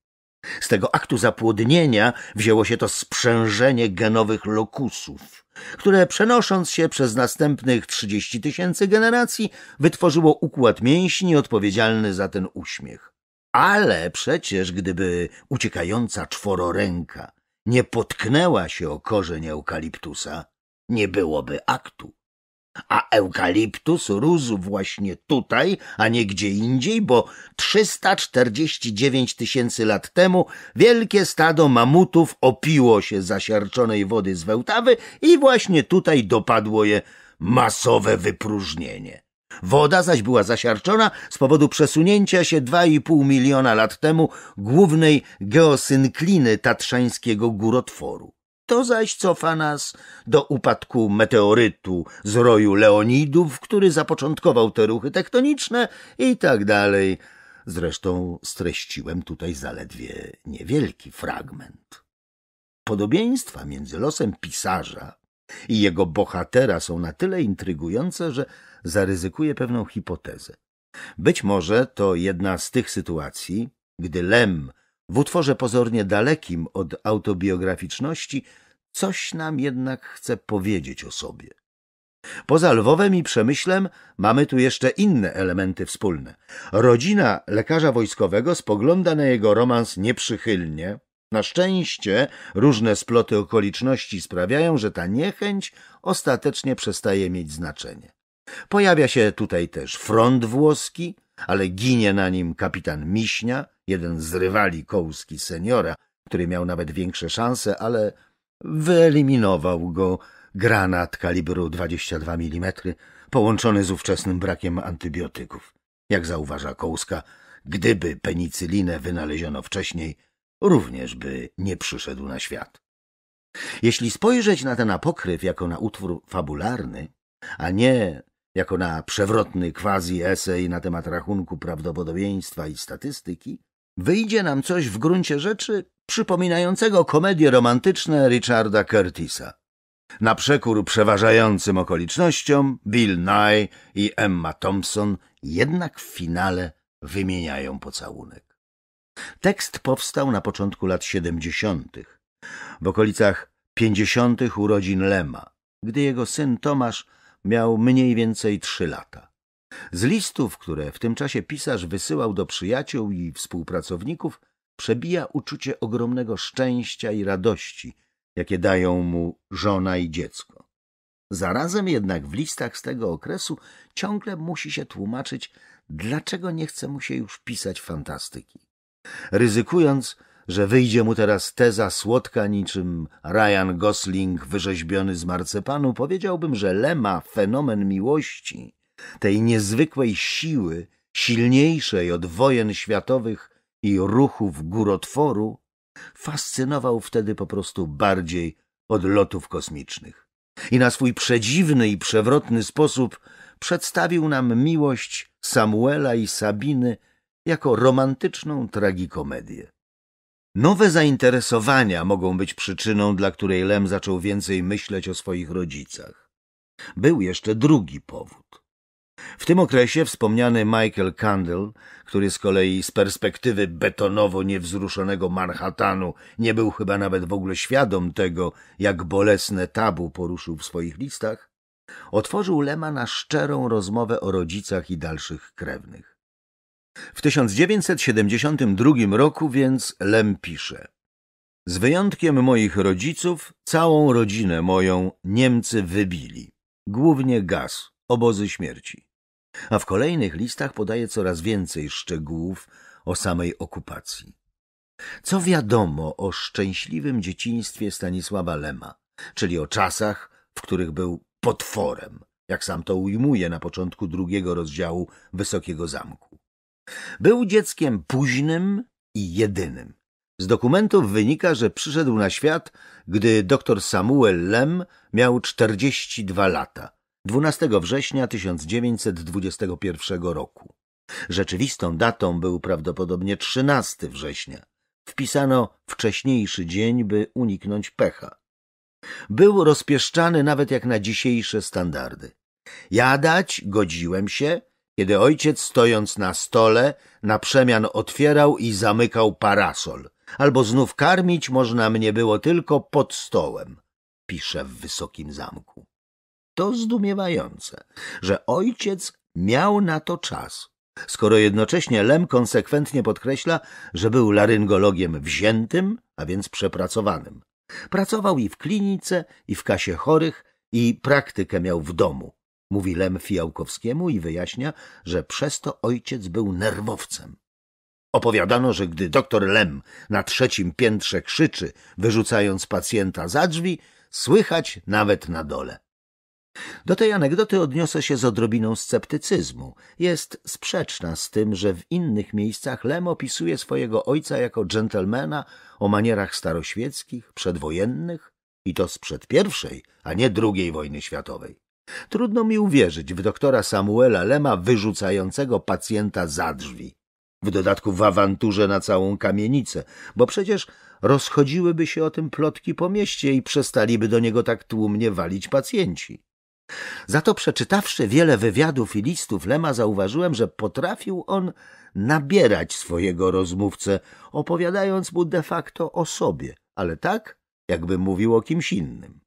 Z tego aktu zapłodnienia wzięło się to sprzężenie genowych lokusów – które przenosząc się przez następnych 30 tysięcy generacji wytworzyło układ mięśni odpowiedzialny za ten uśmiech. Ale przecież gdyby uciekająca czwororęka nie potknęła się o korzeń eukaliptusa, nie byłoby aktu a eukaliptus rósł właśnie tutaj, a nie gdzie indziej, bo 349 tysięcy lat temu wielkie stado mamutów opiło się zasiarczonej wody z Wełtawy i właśnie tutaj dopadło je masowe wypróżnienie. Woda zaś była zasiarczona z powodu przesunięcia się 2,5 miliona lat temu głównej geosynkliny tatrzańskiego górotworu. To zaś cofa nas do upadku meteorytu z roju Leonidów, który zapoczątkował te ruchy tektoniczne i tak dalej. Zresztą streściłem tutaj zaledwie niewielki fragment. Podobieństwa między losem pisarza i jego bohatera są na tyle intrygujące, że zaryzykuję pewną hipotezę. Być może to jedna z tych sytuacji, gdy Lem w utworze pozornie dalekim od autobiograficzności coś nam jednak chce powiedzieć o sobie. Poza Lwowem i Przemyślem mamy tu jeszcze inne elementy wspólne. Rodzina lekarza wojskowego spogląda na jego romans nieprzychylnie. Na szczęście różne sploty okoliczności sprawiają, że ta niechęć ostatecznie przestaje mieć znaczenie. Pojawia się tutaj też front włoski, ale ginie na nim kapitan Miśnia, jeden z rywali Kołski seniora, który miał nawet większe szanse, ale wyeliminował go granat kalibru 22 mm, połączony z ówczesnym brakiem antybiotyków. Jak zauważa Kołska, gdyby penicylinę wynaleziono wcześniej, również by nie przyszedł na świat. Jeśli spojrzeć na ten apokryf jako na utwór fabularny, a nie jako na przewrotny quasi-esej na temat rachunku prawdopodobieństwa i statystyki, wyjdzie nam coś w gruncie rzeczy przypominającego komedie romantyczne Richarda Curtisa. Na przekór przeważającym okolicznościom Bill Nye i Emma Thompson jednak w finale wymieniają pocałunek. Tekst powstał na początku lat 70. w okolicach 50. urodzin Lema, gdy jego syn Tomasz miał mniej więcej trzy lata. Z listów, które w tym czasie pisarz wysyłał do przyjaciół i współpracowników, przebija uczucie ogromnego szczęścia i radości, jakie dają mu żona i dziecko. Zarazem jednak w listach z tego okresu ciągle musi się tłumaczyć, dlaczego nie chce mu się już pisać fantastyki. Ryzykując, że wyjdzie mu teraz teza słodka niczym Ryan Gosling wyrzeźbiony z marcepanu, powiedziałbym, że Lema, fenomen miłości, tej niezwykłej siły, silniejszej od wojen światowych i ruchów górotworu, fascynował wtedy po prostu bardziej od lotów kosmicznych. I na swój przedziwny i przewrotny sposób przedstawił nam miłość Samuela i Sabiny jako romantyczną tragikomedię. Nowe zainteresowania mogą być przyczyną, dla której Lem zaczął więcej myśleć o swoich rodzicach. Był jeszcze drugi powód. W tym okresie wspomniany Michael Candle, który z kolei z perspektywy betonowo niewzruszonego Manhattanu nie był chyba nawet w ogóle świadom tego, jak bolesne tabu poruszył w swoich listach, otworzył Lema na szczerą rozmowę o rodzicach i dalszych krewnych. W 1972 roku więc Lem pisze Z wyjątkiem moich rodziców, całą rodzinę moją Niemcy wybili. Głównie gaz, obozy śmierci a w kolejnych listach podaje coraz więcej szczegółów o samej okupacji. Co wiadomo o szczęśliwym dzieciństwie Stanisława Lema, czyli o czasach, w których był potworem, jak sam to ujmuje na początku drugiego rozdziału Wysokiego Zamku. Był dzieckiem późnym i jedynym. Z dokumentów wynika, że przyszedł na świat, gdy dr Samuel Lem miał 42 lata – 12 września 1921 roku. Rzeczywistą datą był prawdopodobnie 13 września. Wpisano wcześniejszy dzień, by uniknąć pecha. Był rozpieszczany nawet jak na dzisiejsze standardy. Jadać godziłem się, kiedy ojciec stojąc na stole na przemian otwierał i zamykał parasol, albo znów karmić można mnie było tylko pod stołem, pisze w Wysokim Zamku to zdumiewające, że ojciec miał na to czas, skoro jednocześnie Lem konsekwentnie podkreśla, że był laryngologiem wziętym, a więc przepracowanym. Pracował i w klinice, i w kasie chorych, i praktykę miał w domu, mówi Lem Fijałkowskiemu i wyjaśnia, że przez to ojciec był nerwowcem. Opowiadano, że gdy doktor Lem na trzecim piętrze krzyczy, wyrzucając pacjenta za drzwi, słychać nawet na dole. Do tej anegdoty odniosę się z odrobiną sceptycyzmu. Jest sprzeczna z tym, że w innych miejscach Lem opisuje swojego ojca jako dżentelmena o manierach staroświeckich, przedwojennych i to sprzed pierwszej, a nie drugiej wojny światowej. Trudno mi uwierzyć w doktora Samuela Lema wyrzucającego pacjenta za drzwi. W dodatku w awanturze na całą kamienicę, bo przecież rozchodziłyby się o tym plotki po mieście i przestaliby do niego tak tłumnie walić pacjenci. Za to przeczytawszy wiele wywiadów i listów Lema zauważyłem, że potrafił on nabierać swojego rozmówcę, opowiadając mu de facto o sobie, ale tak, jakby mówił o kimś innym.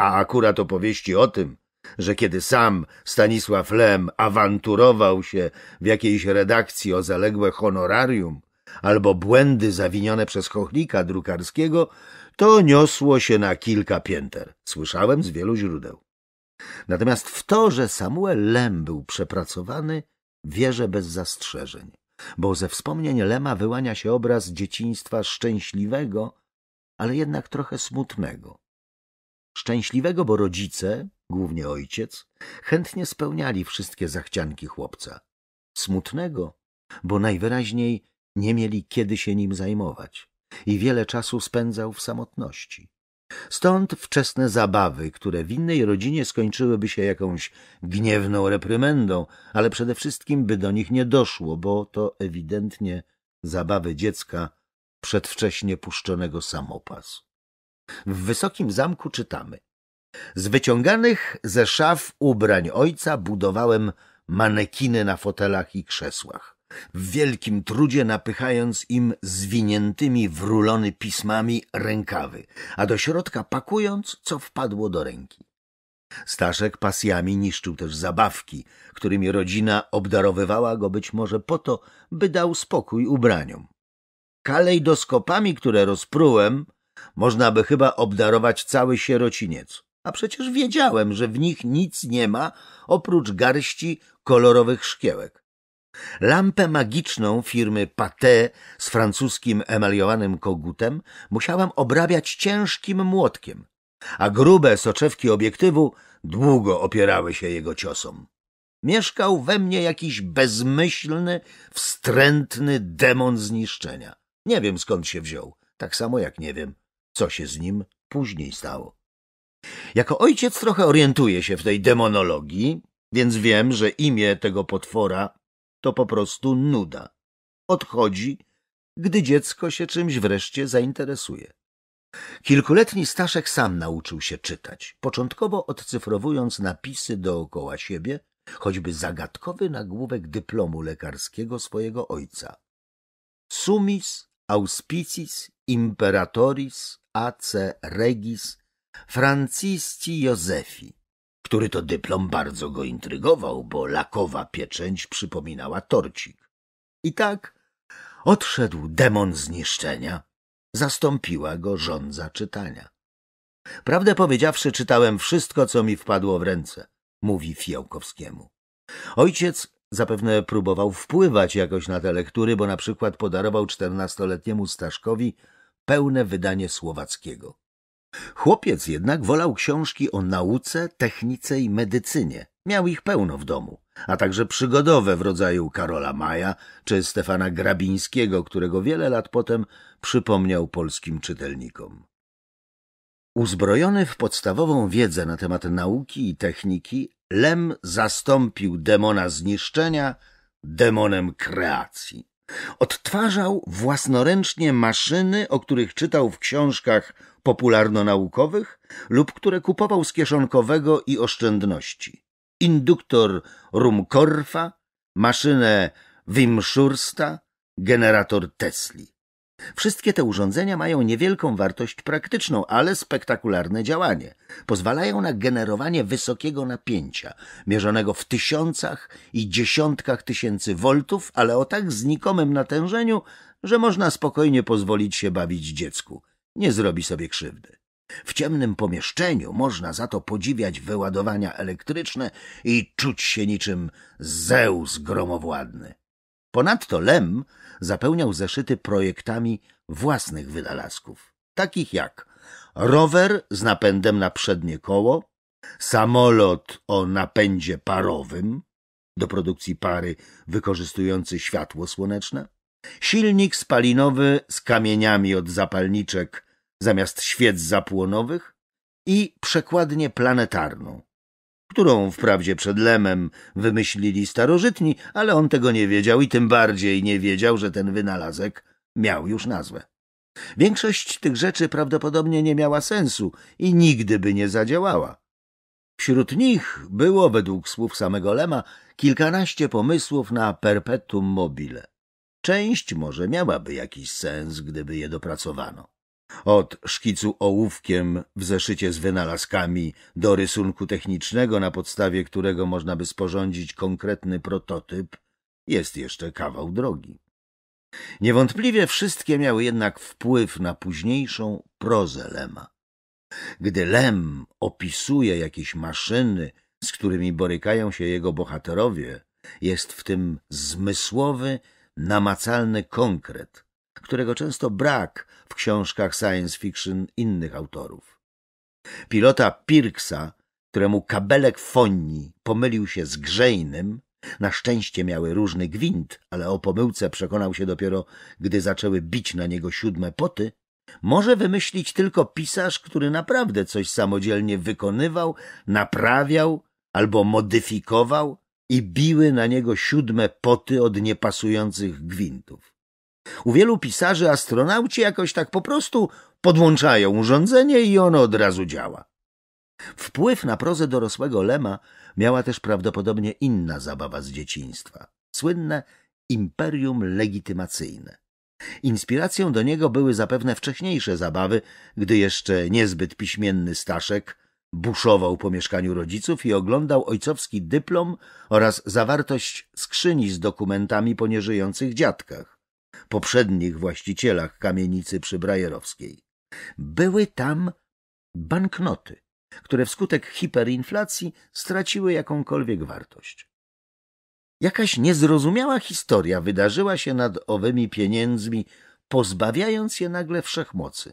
A akurat opowieści o tym, że kiedy sam Stanisław Lem awanturował się w jakiejś redakcji o zaległe honorarium albo błędy zawinione przez chochlika drukarskiego, to niosło się na kilka pięter. Słyszałem z wielu źródeł. Natomiast w to, że Samuel Lem był przepracowany, wierzę bez zastrzeżeń, bo ze wspomnień Lema wyłania się obraz dzieciństwa szczęśliwego, ale jednak trochę smutnego. Szczęśliwego, bo rodzice, głównie ojciec, chętnie spełniali wszystkie zachcianki chłopca. Smutnego, bo najwyraźniej nie mieli kiedy się nim zajmować i wiele czasu spędzał w samotności. Stąd wczesne zabawy, które w innej rodzinie skończyłyby się jakąś gniewną reprymendą, ale przede wszystkim by do nich nie doszło, bo to ewidentnie zabawy dziecka przedwcześnie puszczonego samopas. W wysokim zamku czytamy. Z wyciąganych ze szaf ubrań ojca budowałem manekiny na fotelach i krzesłach w wielkim trudzie napychając im zwiniętymi w rulony pismami rękawy, a do środka pakując, co wpadło do ręki. Staszek pasjami niszczył też zabawki, którymi rodzina obdarowywała go być może po to, by dał spokój ubraniom. Kalejdoskopami, które rozprułem, można by chyba obdarować cały sierociniec. A przecież wiedziałem, że w nich nic nie ma oprócz garści kolorowych szkiełek. Lampę magiczną firmy Paté z francuskim emaliowanym kogutem musiałam obrabiać ciężkim młotkiem, a grube soczewki obiektywu długo opierały się jego ciosom. Mieszkał we mnie jakiś bezmyślny, wstrętny demon zniszczenia. Nie wiem skąd się wziął, tak samo jak nie wiem, co się z nim później stało. Jako ojciec trochę orientuję się w tej demonologii, więc wiem, że imię tego potwora to po prostu nuda. Odchodzi, gdy dziecko się czymś wreszcie zainteresuje. Kilkuletni Staszek sam nauczył się czytać, początkowo odcyfrowując napisy dookoła siebie, choćby zagadkowy nagłówek dyplomu lekarskiego swojego ojca. Sumis auspicis imperatoris ace regis Francisci Josefi który to dyplom bardzo go intrygował, bo lakowa pieczęć przypominała torcik. I tak odszedł demon zniszczenia, zastąpiła go żądza czytania. Prawdę powiedziawszy, czytałem wszystko, co mi wpadło w ręce, mówi Fijałkowskiemu. Ojciec zapewne próbował wpływać jakoś na te lektury, bo na przykład podarował czternastoletniemu Staszkowi pełne wydanie słowackiego. Chłopiec jednak wolał książki o nauce, technice i medycynie. Miał ich pełno w domu, a także przygodowe w rodzaju Karola Maja czy Stefana Grabińskiego, którego wiele lat potem przypomniał polskim czytelnikom. Uzbrojony w podstawową wiedzę na temat nauki i techniki, Lem zastąpił demona zniszczenia demonem kreacji. Odtwarzał własnoręcznie maszyny, o których czytał w książkach popularno-naukowych lub które kupował z kieszonkowego i oszczędności. Induktor Rumkorfa, maszynę Wimszursta, generator Tesli. Wszystkie te urządzenia mają niewielką wartość praktyczną, ale spektakularne działanie. Pozwalają na generowanie wysokiego napięcia, mierzonego w tysiącach i dziesiątkach tysięcy voltów, ale o tak znikomym natężeniu, że można spokojnie pozwolić się bawić dziecku nie zrobi sobie krzywdy. W ciemnym pomieszczeniu można za to podziwiać wyładowania elektryczne i czuć się niczym Zeus gromowładny. Ponadto Lem zapełniał zeszyty projektami własnych wynalazków, takich jak rower z napędem na przednie koło, samolot o napędzie parowym do produkcji pary wykorzystujący światło słoneczne, silnik spalinowy z kamieniami od zapalniczek zamiast świec zapłonowych i przekładnię planetarną, którą wprawdzie przed Lemem wymyślili starożytni, ale on tego nie wiedział i tym bardziej nie wiedział, że ten wynalazek miał już nazwę. Większość tych rzeczy prawdopodobnie nie miała sensu i nigdy by nie zadziałała. Wśród nich było, według słów samego Lema, kilkanaście pomysłów na perpetuum mobile. Część może miałaby jakiś sens, gdyby je dopracowano. Od szkicu ołówkiem w zeszycie z wynalazkami do rysunku technicznego, na podstawie którego można by sporządzić konkretny prototyp, jest jeszcze kawał drogi. Niewątpliwie wszystkie miały jednak wpływ na późniejszą prozę Lema. Gdy Lem opisuje jakieś maszyny, z którymi borykają się jego bohaterowie, jest w tym zmysłowy, namacalny konkret – którego często brak w książkach science fiction innych autorów. Pilota Pirksa, któremu kabelek fonii pomylił się z grzejnym, na szczęście miały różny gwint, ale o pomyłce przekonał się dopiero, gdy zaczęły bić na niego siódme poty, może wymyślić tylko pisarz, który naprawdę coś samodzielnie wykonywał, naprawiał albo modyfikował i biły na niego siódme poty od niepasujących gwintów. U wielu pisarzy astronauci jakoś tak po prostu podłączają urządzenie i ono od razu działa. Wpływ na prozę dorosłego Lema miała też prawdopodobnie inna zabawa z dzieciństwa. Słynne imperium legitymacyjne. Inspiracją do niego były zapewne wcześniejsze zabawy, gdy jeszcze niezbyt piśmienny Staszek buszował po mieszkaniu rodziców i oglądał ojcowski dyplom oraz zawartość skrzyni z dokumentami po nieżyjących dziadkach poprzednich właścicielach kamienicy przy Brajerowskiej. Były tam banknoty, które wskutek hiperinflacji straciły jakąkolwiek wartość. Jakaś niezrozumiała historia wydarzyła się nad owymi pieniędzmi, pozbawiając je nagle wszechmocy.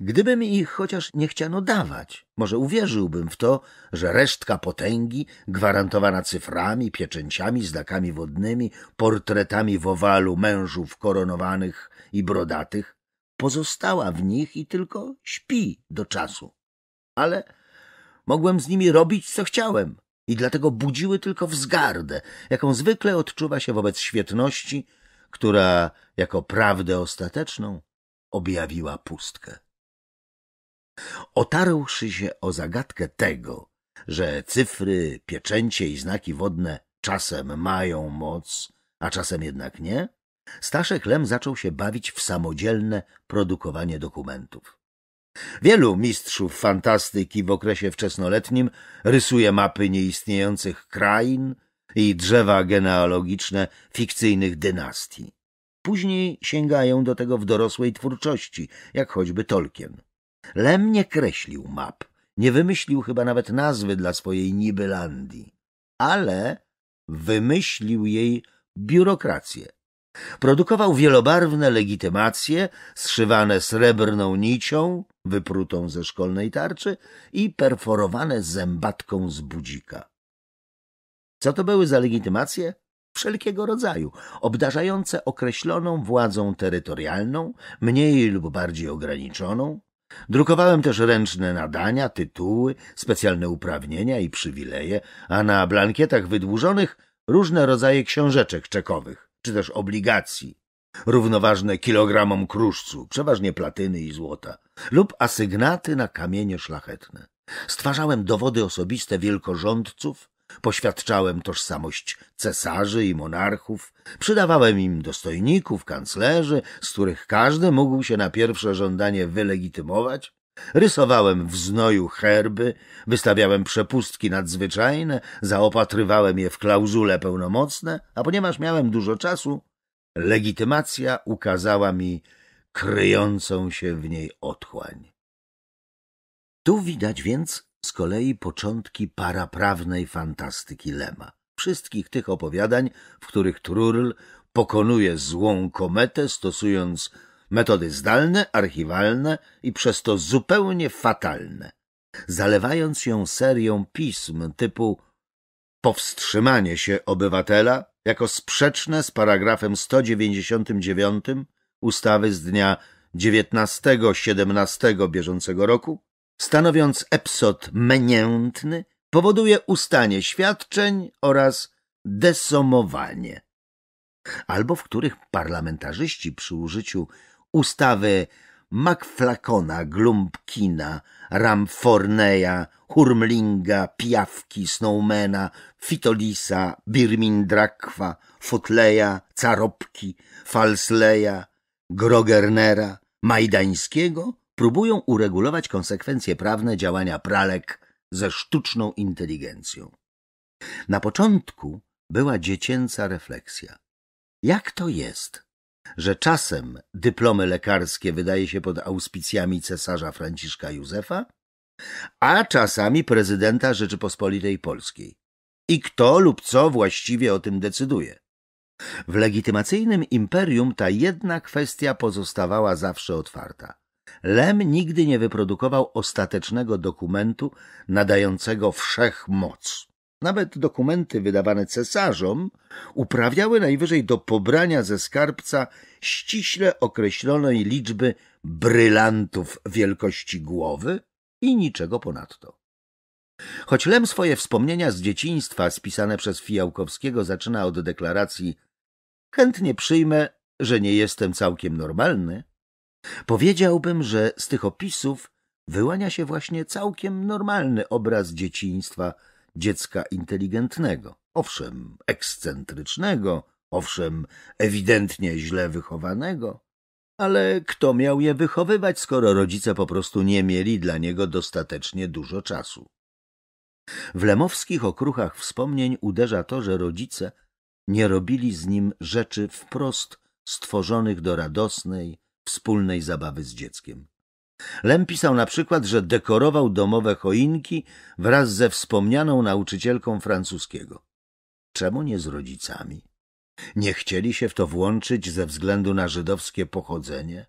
Gdyby mi ich chociaż nie chciano dawać, może uwierzyłbym w to, że resztka potęgi, gwarantowana cyframi, pieczęciami, znakami wodnymi, portretami w owalu mężów koronowanych i brodatych, pozostała w nich i tylko śpi do czasu. Ale mogłem z nimi robić, co chciałem i dlatego budziły tylko wzgardę, jaką zwykle odczuwa się wobec świetności, która jako prawdę ostateczną objawiła pustkę otarłszy się o zagadkę tego, że cyfry, pieczęcie i znaki wodne czasem mają moc, a czasem jednak nie, Staszek Lem zaczął się bawić w samodzielne produkowanie dokumentów. Wielu mistrzów fantastyki w okresie wczesnoletnim rysuje mapy nieistniejących krain i drzewa genealogiczne fikcyjnych dynastii. Później sięgają do tego w dorosłej twórczości, jak choćby Tolkien. Lem nie kreślił map, nie wymyślił chyba nawet nazwy dla swojej Nibylandii, ale wymyślił jej biurokrację. Produkował wielobarwne legitymacje, zszywane srebrną nicią, wyprutą ze szkolnej tarczy i perforowane zębatką z budzika. Co to były za legitymacje? Wszelkiego rodzaju, obdarzające określoną władzą terytorialną, mniej lub bardziej ograniczoną, Drukowałem też ręczne nadania, tytuły, specjalne uprawnienia i przywileje, a na blankietach wydłużonych różne rodzaje książeczek czekowych, czy też obligacji, równoważne kilogramom kruszcu, przeważnie platyny i złota, lub asygnaty na kamienie szlachetne. Stwarzałem dowody osobiste wielkorządców, Poświadczałem tożsamość cesarzy i monarchów, przydawałem im dostojników, kanclerzy, z których każdy mógł się na pierwsze żądanie wylegitymować, Rysowałem w znoju herby, wystawiałem przepustki nadzwyczajne, zaopatrywałem je w klauzule pełnomocne, a ponieważ miałem dużo czasu, legitymacja ukazała mi kryjącą się w niej otchłań. Tu widać więc, z kolei początki paraprawnej fantastyki Lema. Wszystkich tych opowiadań, w których Trurl pokonuje złą kometę stosując metody zdalne, archiwalne i przez to zupełnie fatalne, zalewając ją serią pism typu powstrzymanie się obywatela jako sprzeczne z paragrafem 199 ustawy z dnia 19-17 bieżącego roku stanowiąc epsod meniętny, powoduje ustanie świadczeń oraz desomowanie. Albo w których parlamentarzyści przy użyciu ustawy Macflakona, Glumpkina, Ramforneja, Hurmlinga, Piawki, Snowmana, Fitolisa, Birmindrakwa, Fotleja, Caropki, Falsleja, Grogernera, Majdańskiego próbują uregulować konsekwencje prawne działania pralek ze sztuczną inteligencją. Na początku była dziecięca refleksja. Jak to jest, że czasem dyplomy lekarskie wydaje się pod auspicjami cesarza Franciszka Józefa, a czasami prezydenta Rzeczypospolitej Polskiej? I kto lub co właściwie o tym decyduje? W legitymacyjnym imperium ta jedna kwestia pozostawała zawsze otwarta. Lem nigdy nie wyprodukował ostatecznego dokumentu nadającego wszechmoc. Nawet dokumenty wydawane cesarzom uprawiały najwyżej do pobrania ze skarbca ściśle określonej liczby brylantów wielkości głowy i niczego ponadto. Choć Lem swoje wspomnienia z dzieciństwa spisane przez Fijałkowskiego zaczyna od deklaracji chętnie przyjmę, że nie jestem całkiem normalny, Powiedziałbym, że z tych opisów wyłania się właśnie całkiem normalny obraz dzieciństwa dziecka inteligentnego. Owszem, ekscentrycznego, owszem, ewidentnie źle wychowanego, ale kto miał je wychowywać, skoro rodzice po prostu nie mieli dla niego dostatecznie dużo czasu? W lemowskich okruchach wspomnień uderza to, że rodzice nie robili z nim rzeczy wprost stworzonych do radosnej, wspólnej zabawy z dzieckiem. Lem pisał na przykład, że dekorował domowe choinki wraz ze wspomnianą nauczycielką francuskiego. Czemu nie z rodzicami? Nie chcieli się w to włączyć ze względu na żydowskie pochodzenie?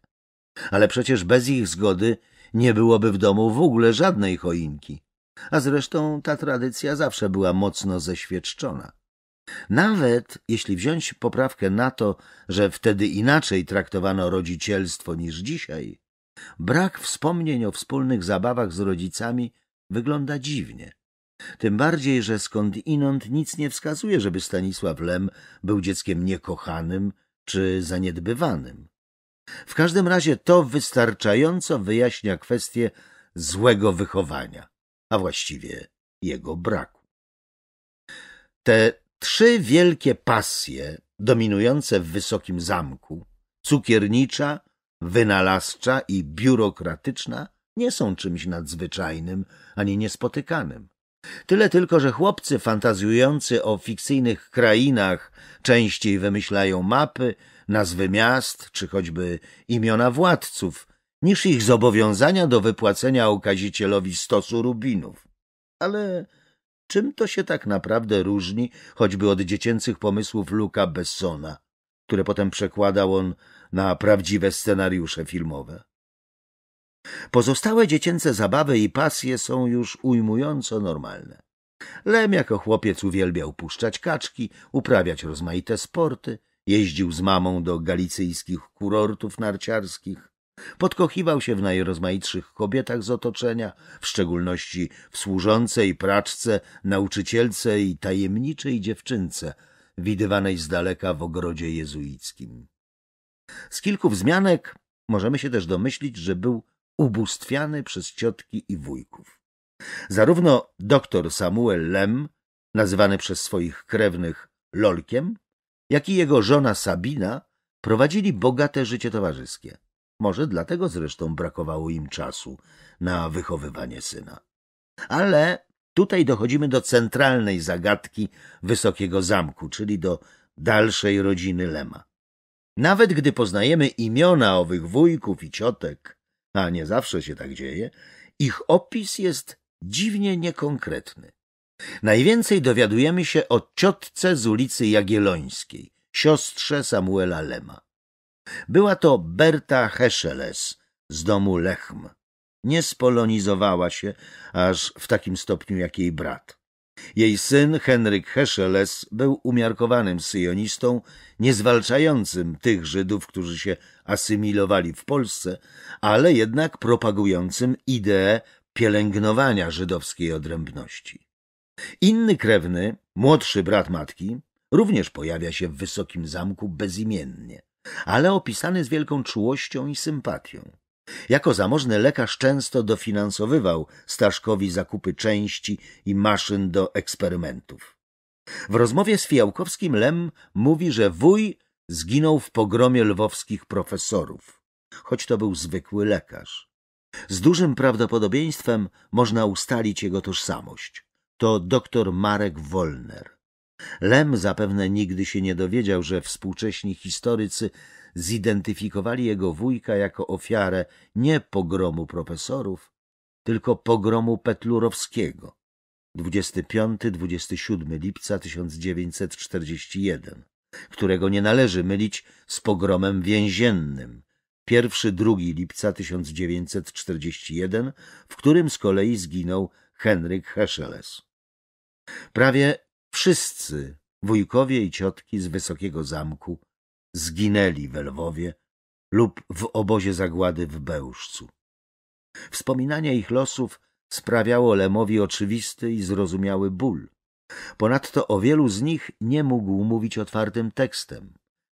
Ale przecież bez ich zgody nie byłoby w domu w ogóle żadnej choinki. A zresztą ta tradycja zawsze była mocno zeświadczona. Nawet jeśli wziąć poprawkę na to, że wtedy inaczej traktowano rodzicielstwo niż dzisiaj, brak wspomnień o wspólnych zabawach z rodzicami wygląda dziwnie. Tym bardziej, że skąd inąd nic nie wskazuje, żeby Stanisław Lem był dzieckiem niekochanym czy zaniedbywanym. W każdym razie to wystarczająco wyjaśnia kwestię złego wychowania, a właściwie jego braku. Te Trzy wielkie pasje dominujące w wysokim zamku cukiernicza, wynalazcza i biurokratyczna nie są czymś nadzwyczajnym ani niespotykanym. Tyle tylko, że chłopcy fantazjujący o fikcyjnych krainach częściej wymyślają mapy, nazwy miast czy choćby imiona władców, niż ich zobowiązania do wypłacenia okazicielowi stosu rubinów. Ale Czym to się tak naprawdę różni choćby od dziecięcych pomysłów Luka Bessona, które potem przekładał on na prawdziwe scenariusze filmowe? Pozostałe dziecięce zabawy i pasje są już ujmująco normalne. Lem jako chłopiec uwielbiał puszczać kaczki, uprawiać rozmaite sporty, jeździł z mamą do galicyjskich kurortów narciarskich, Podkochiwał się w najrozmaitszych kobietach z otoczenia, w szczególności w służącej, praczce, nauczycielce i tajemniczej dziewczynce, widywanej z daleka w ogrodzie jezuickim. Z kilku wzmianek możemy się też domyślić, że był ubóstwiany przez ciotki i wujków. Zarówno doktor Samuel Lem, nazywany przez swoich krewnych Lolkiem, jak i jego żona Sabina prowadzili bogate życie towarzyskie. Może dlatego zresztą brakowało im czasu na wychowywanie syna. Ale tutaj dochodzimy do centralnej zagadki Wysokiego Zamku, czyli do dalszej rodziny Lema. Nawet gdy poznajemy imiona owych wujków i ciotek, a nie zawsze się tak dzieje, ich opis jest dziwnie niekonkretny. Najwięcej dowiadujemy się o ciotce z ulicy Jagiellońskiej, siostrze Samuela Lema. Była to Berta Hescheles z domu Lechm. Nie spolonizowała się aż w takim stopniu jak jej brat. Jej syn Henryk Hescheles był umiarkowanym syjonistą, niezwalczającym tych Żydów, którzy się asymilowali w Polsce, ale jednak propagującym ideę pielęgnowania żydowskiej odrębności. Inny krewny, młodszy brat matki, również pojawia się w Wysokim Zamku bezimiennie ale opisany z wielką czułością i sympatią. Jako zamożny lekarz często dofinansowywał Staszkowi zakupy części i maszyn do eksperymentów. W rozmowie z Fijałkowskim Lem mówi, że wuj zginął w pogromie lwowskich profesorów, choć to był zwykły lekarz. Z dużym prawdopodobieństwem można ustalić jego tożsamość. To doktor Marek Wolner. Lem zapewne nigdy się nie dowiedział, że współcześni historycy zidentyfikowali jego wujka jako ofiarę nie pogromu profesorów, tylko pogromu Petlurowskiego 25-27 lipca 1941, którego nie należy mylić z pogromem więziennym 1-2 lipca 1941, w którym z kolei zginął Henryk Hescheles. Prawie Wszyscy, wujkowie i ciotki z Wysokiego Zamku, zginęli w Lwowie lub w obozie zagłady w Bełżcu. Wspominanie ich losów sprawiało Lemowi oczywisty i zrozumiały ból. Ponadto o wielu z nich nie mógł mówić otwartym tekstem.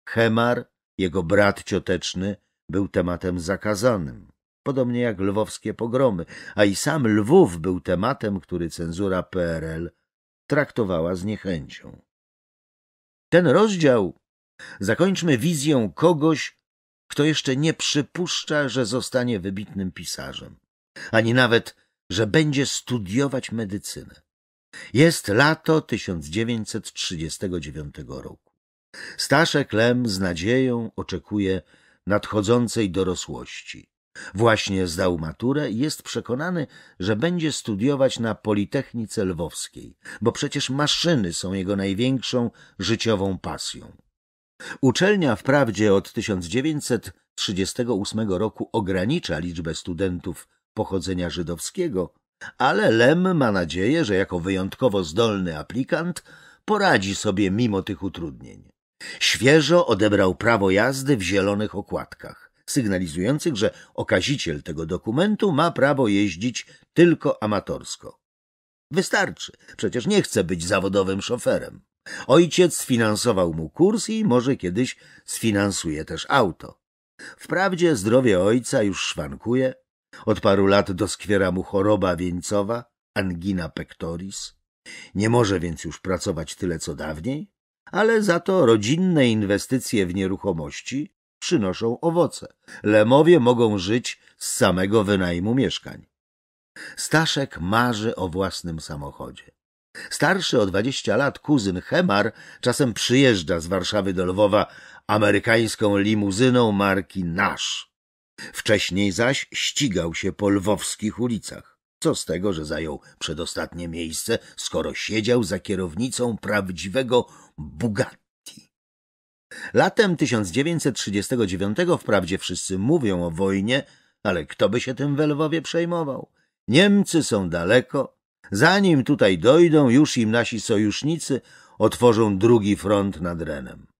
Chemar, jego brat cioteczny, był tematem zakazanym, podobnie jak lwowskie pogromy, a i sam Lwów był tematem, który cenzura PRL traktowała z niechęcią. Ten rozdział zakończmy wizją kogoś, kto jeszcze nie przypuszcza, że zostanie wybitnym pisarzem, ani nawet, że będzie studiować medycynę. Jest lato 1939 roku. Staszek Lem z nadzieją oczekuje nadchodzącej dorosłości. Właśnie zdał maturę i jest przekonany, że będzie studiować na Politechnice Lwowskiej, bo przecież maszyny są jego największą życiową pasją. Uczelnia wprawdzie od 1938 roku ogranicza liczbę studentów pochodzenia żydowskiego, ale Lem ma nadzieję, że jako wyjątkowo zdolny aplikant poradzi sobie mimo tych utrudnień. Świeżo odebrał prawo jazdy w zielonych okładkach sygnalizujących, że okaziciel tego dokumentu ma prawo jeździć tylko amatorsko. Wystarczy, przecież nie chce być zawodowym szoferem. Ojciec sfinansował mu kurs i może kiedyś sfinansuje też auto. Wprawdzie zdrowie ojca już szwankuje, od paru lat doskwiera mu choroba wieńcowa, angina pectoris. Nie może więc już pracować tyle co dawniej, ale za to rodzinne inwestycje w nieruchomości przynoszą owoce. Lemowie mogą żyć z samego wynajmu mieszkań. Staszek marzy o własnym samochodzie. Starszy o dwadzieścia lat kuzyn Hemar czasem przyjeżdża z Warszawy do Lwowa amerykańską limuzyną marki Nasz. Wcześniej zaś ścigał się po lwowskich ulicach. Co z tego, że zajął przedostatnie miejsce, skoro siedział za kierownicą prawdziwego Bugatti? Latem 1939 wprawdzie wszyscy mówią o wojnie, ale kto by się tym we Lwowie przejmował? Niemcy są daleko. Zanim tutaj dojdą, już im nasi sojusznicy otworzą drugi front nad Renem.